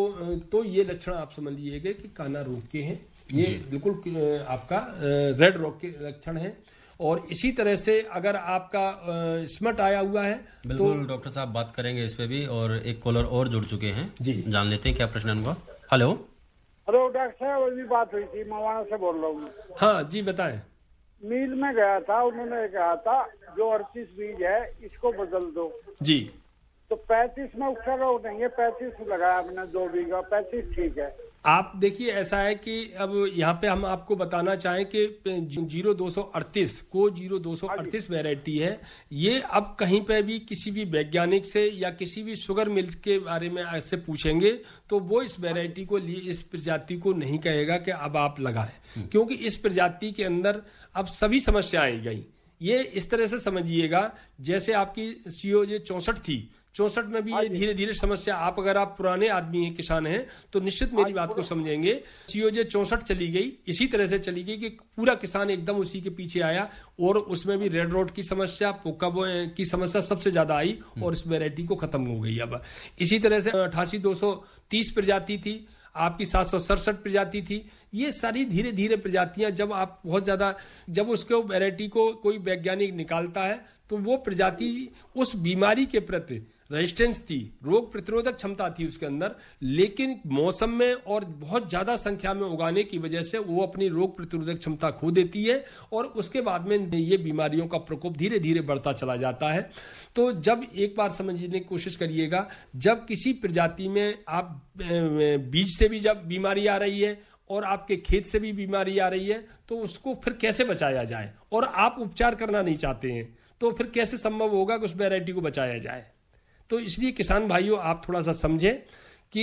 तो ये लक्षण आप समझ लीजिएगा कि काना रोग के हैं ये बिल्कुल आपका रेड रोग के लक्षण है और इसी तरह से अगर आपका स्मट आया हुआ है तो बिल्कुल तो, डॉक्टर साहब बात करेंगे इस पे भी और एक कॉलर और जुड़ चुके हैं जी जान लेते हैं क्या प्रश्न हेलो हेलो डॉक्टर साहब अभी बात हुई थी मवाना से बोल रहा हूँ हाँ जी बताएं मील में गया था उन्होंने कहा था जो अड़तीस बीज है इसको बदल दो जी तो पैंतीस में उसका रोड नहीं है पैंतीस लगाया आपने दो बीघा पैंतीस ठीक है आप देखिए ऐसा है कि अब यहाँ पे हम आपको बताना चाहें कि जीरो दो सौ अड़तीस को जीरो दो सौ अड़तीस हाँ वेराइटी है ये अब कहीं पे भी किसी भी वैज्ञानिक से या किसी भी शुगर मिल के बारे में ऐसे पूछेंगे तो वो इस वेराइटी को लिए इस प्रजाति को नहीं कहेगा कि अब आप लगाएं हम्म। क्योंकि इस प्रजाति के अंदर अब सभी समस्याएं गई ये इस तरह से समझिएगा जैसे आपकी सीओ जे चौसठ थी चौसठ में भी ये हाँ धीरे धीरे समस्या आप अगर आप पुराने आदमी हैं किसान हैं तो निश्चित हाँ मेरी बात को समझेंगे सीओजे चौसठ चली गई इसी तरह से चली गई कि पूरा किसान एकदम उसी के पीछे आया और उसमें भी रेड रोड की समस्या पोकब की समस्या सबसे ज्यादा आई हम्म। और इस वेरायटी को खत्म हो गई अब इसी तरह से अठासी दो प्रजाति थी आपकी सात सौ सड़सठ प्रजाति थी ये सारी धीरे धीरे प्रजातियां जब आप बहुत ज़्यादा जब उसको वेराइटी को कोई वैज्ञानिक निकालता है तो वो प्रजाति उस बीमारी के प्रति रेजिस्टेंस थी रोग प्रतिरोधक क्षमता थी उसके अंदर लेकिन मौसम में और बहुत ज़्यादा संख्या में उगाने की वजह से वो अपनी रोग प्रतिरोधक क्षमता खो देती है और उसके बाद में ये बीमारियों का प्रकोप धीरे धीरे बढ़ता चला जाता है तो जब एक बार समझने की कोशिश करिएगा जब किसी प्रजाति में आप बीज से भी जब बीमारी आ रही है और आपके खेत से भी बीमारी आ रही है तो उसको फिर कैसे बचाया जाए और आप उपचार करना नहीं चाहते हैं तो फिर कैसे संभव होगा कि उस वेराइटी को बचाया जाए तो इसलिए किसान भाइयों आप थोड़ा सा समझें कि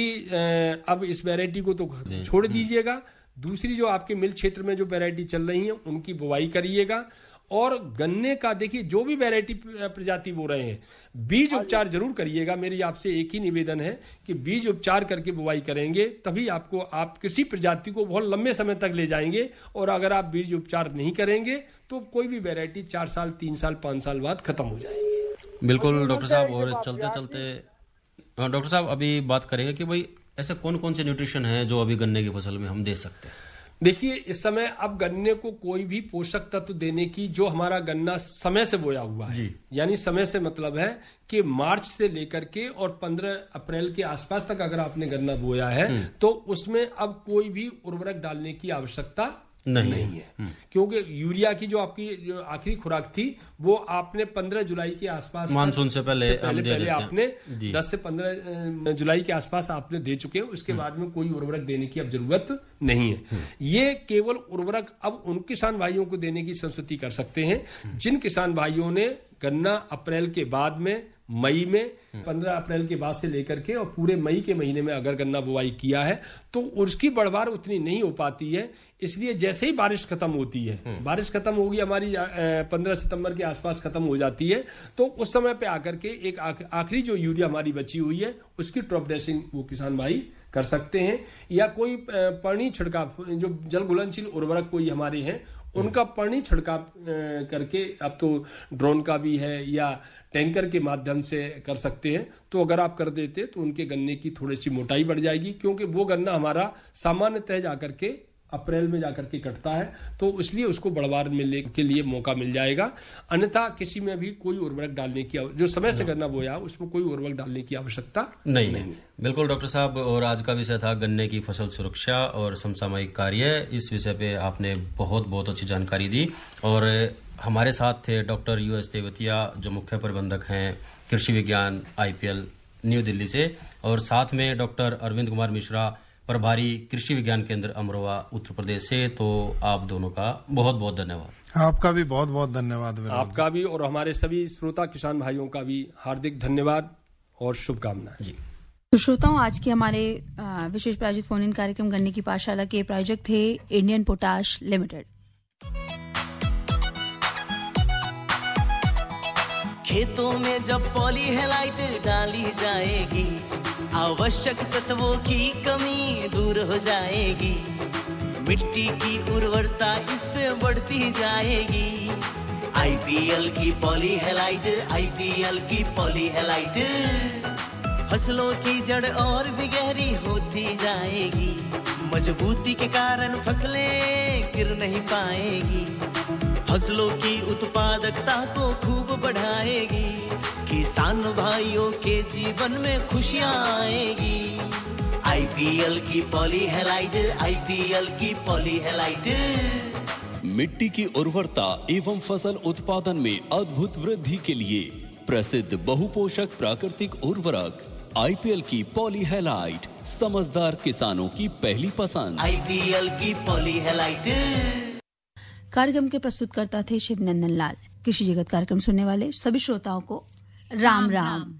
अब इस वैरायटी को तो छोड़ हम्म। दीजिएगा दूसरी जो आपके मिल क्षेत्र में जो वेरायटी चल रही है उनकी बुवाई करिएगा और गन्ने का देखिए जो भी वेरायटी प्रजाति बो रहे हैं बीज हाँ उपचार जरूर करिएगा मेरी आपसे एक ही निवेदन है कि बीज उपचार करके बुवाई करेंगे तभी आपको आप किसी प्रजाति को बहुत लंबे समय तक ले जाएंगे और अगर आप बीज उपचार नहीं करेंगे तो कोई भी वेरायटी चार साल तीन साल पांच साल बाद खत्म हो जाएगी बिल्कुल डॉक्टर साहब और चलते चलते हाँ डॉक्टर साहब अभी बात करेंगे कि भाई ऐसे कौन कौन से न्यूट्रिशन हैं जो अभी गन्ने की फसल में हम दे सकते हैं देखिए इस समय अब गन्ने को कोई भी पोषक तत्व देने की जो हमारा गन्ना समय से बोया हुआ है यानी समय से मतलब है कि मार्च से लेकर के और 15 अप्रैल के आसपास तक अगर आपने गन्ना बोया है हम्म। तो उसमें अब कोई भी उर्वरक डालने की आवश्यकता नहीं, नहीं है क्योंकि यूरिया की जो आपकी आखिरी खुराक थी वो आपने 15 जुलाई के आसपास मानसून से पहले पहले, पहले आपने 10 से 15 जुलाई के आसपास आपने दे चुके हैं उसके बाद में कोई उर्वरक देने की अब जरूरत नहीं है हम्म। ये केवल उर्वरक अब उन किसान भाइयों को देने की संस्तुति कर सकते हैं जिन किसान भाइयों ने गन्ना अप्रैल के बाद में मई में 15 अप्रैल के बाद से लेकर के और पूरे मई के महीने में अगर गन्ना बुआई किया है तो उसकी बढ़वार उतनी नहीं हो पाती है इसलिए जैसे ही बारिश खत्म होती है हम्म। बारिश खत्म होगी हमारी पंद्रह सितंबर के आसपास खत्म हो जाती है तो उस समय पे आकर के एक आखिरी जो यूरिया हमारी बची हुई है उसकी ट्रॉप ड्रेसिंग वो किसान भाई कर सकते हैं या कोई पर्णी छिड़काव जो जल घुलनशील उर्वरक कोई हमारे हैं हम्म। उनका पर्णी छिड़काव करके अब तो ड्रोन का भी है या टैंकर के माध्यम से कर सकते हैं तो अगर आप कर देते तो उनके गन्ने की थोड़ी सी मोटाई बढ़ जाएगी क्योंकि वो गन्ना हमारा सामान्यतः जाकर के अप्रैल में जाकर के कटता है तो इसलिए उसको बढ़वार मिलने के लिए मौका मिल जाएगा अन्यथा किसी में भी कोई उर्वरक डालने की जो समय से हाँ। गन्ना बोया उसमें कोई उर्वरक डालने की आवश्यकता नहीं नहीं बिल्कुल डॉक्टर साहब और आज का विषय था गन्ने की फसल सुरक्षा और समसामयिक कार्य इस विषय पे आपने बहुत बहुत अच्छी जानकारी दी और हमारे साथ थे डॉक्टर यू एस तेवतिया जो मुख्य प्रबंधक हैं कृषि विज्ञान आईपीएल न्यू दिल्ली से और साथ में डॉक्टर अरविंद कुमार मिश्रा प्रभारी कृषि विज्ञान केंद्र अमरोहा उत्तर प्रदेश से तो आप दोनों का बहुत बहुत धन्यवाद आपका भी बहुत बहुत धन्यवाद आपका भी और हमारे सभी श्रोता किसान भाइयों का भी हार्दिक धन्यवाद और शुभकामनाएं जी तो श्रोताओं आज के हमारे विशेष प्रायोजित फोन इन कार्यक्रम गन्ने की पाठशाला के प्रायोजक थे इंडियन पोटाश लिमिटेड खेतों में जब पॉलीहेलाइट डाली जाएगी आवश्यक तत्वों की कमी दूर हो जाएगी मिट्टी की उर्वरता इससे बढ़ती जाएगी आईपीएल की पॉलीहेलाइट आईपीएल की पॉलीहेलाइट फसलों की जड़ और भी गहरी होती जाएगी मजबूती के कारण फसलें गिर नहीं पाएगी फसलों की उत्पादकता को खूब बढ़ाएगी किसान भाइयों के जीवन में खुशियाँ आएगी आईपीएल की पॉलीहेलाइट आईपीएल की पॉलीहेलाइट मिट्टी की उर्वरता एवं फसल उत्पादन में अद्भुत वृद्धि के लिए प्रसिद्ध बहुपोषक प्राकृतिक उर्वरक आईपीएल की पॉलीहेलाइट समझदार किसानों की पहली पसंद आईपीएल की पॉलीहेलाइट कार्यक्रम के प्रस्तुतकर्ता थे शिव नंदन लाल कृषि जगत कार्यक्रम सुनने वाले सभी श्रोताओं को राम, राम।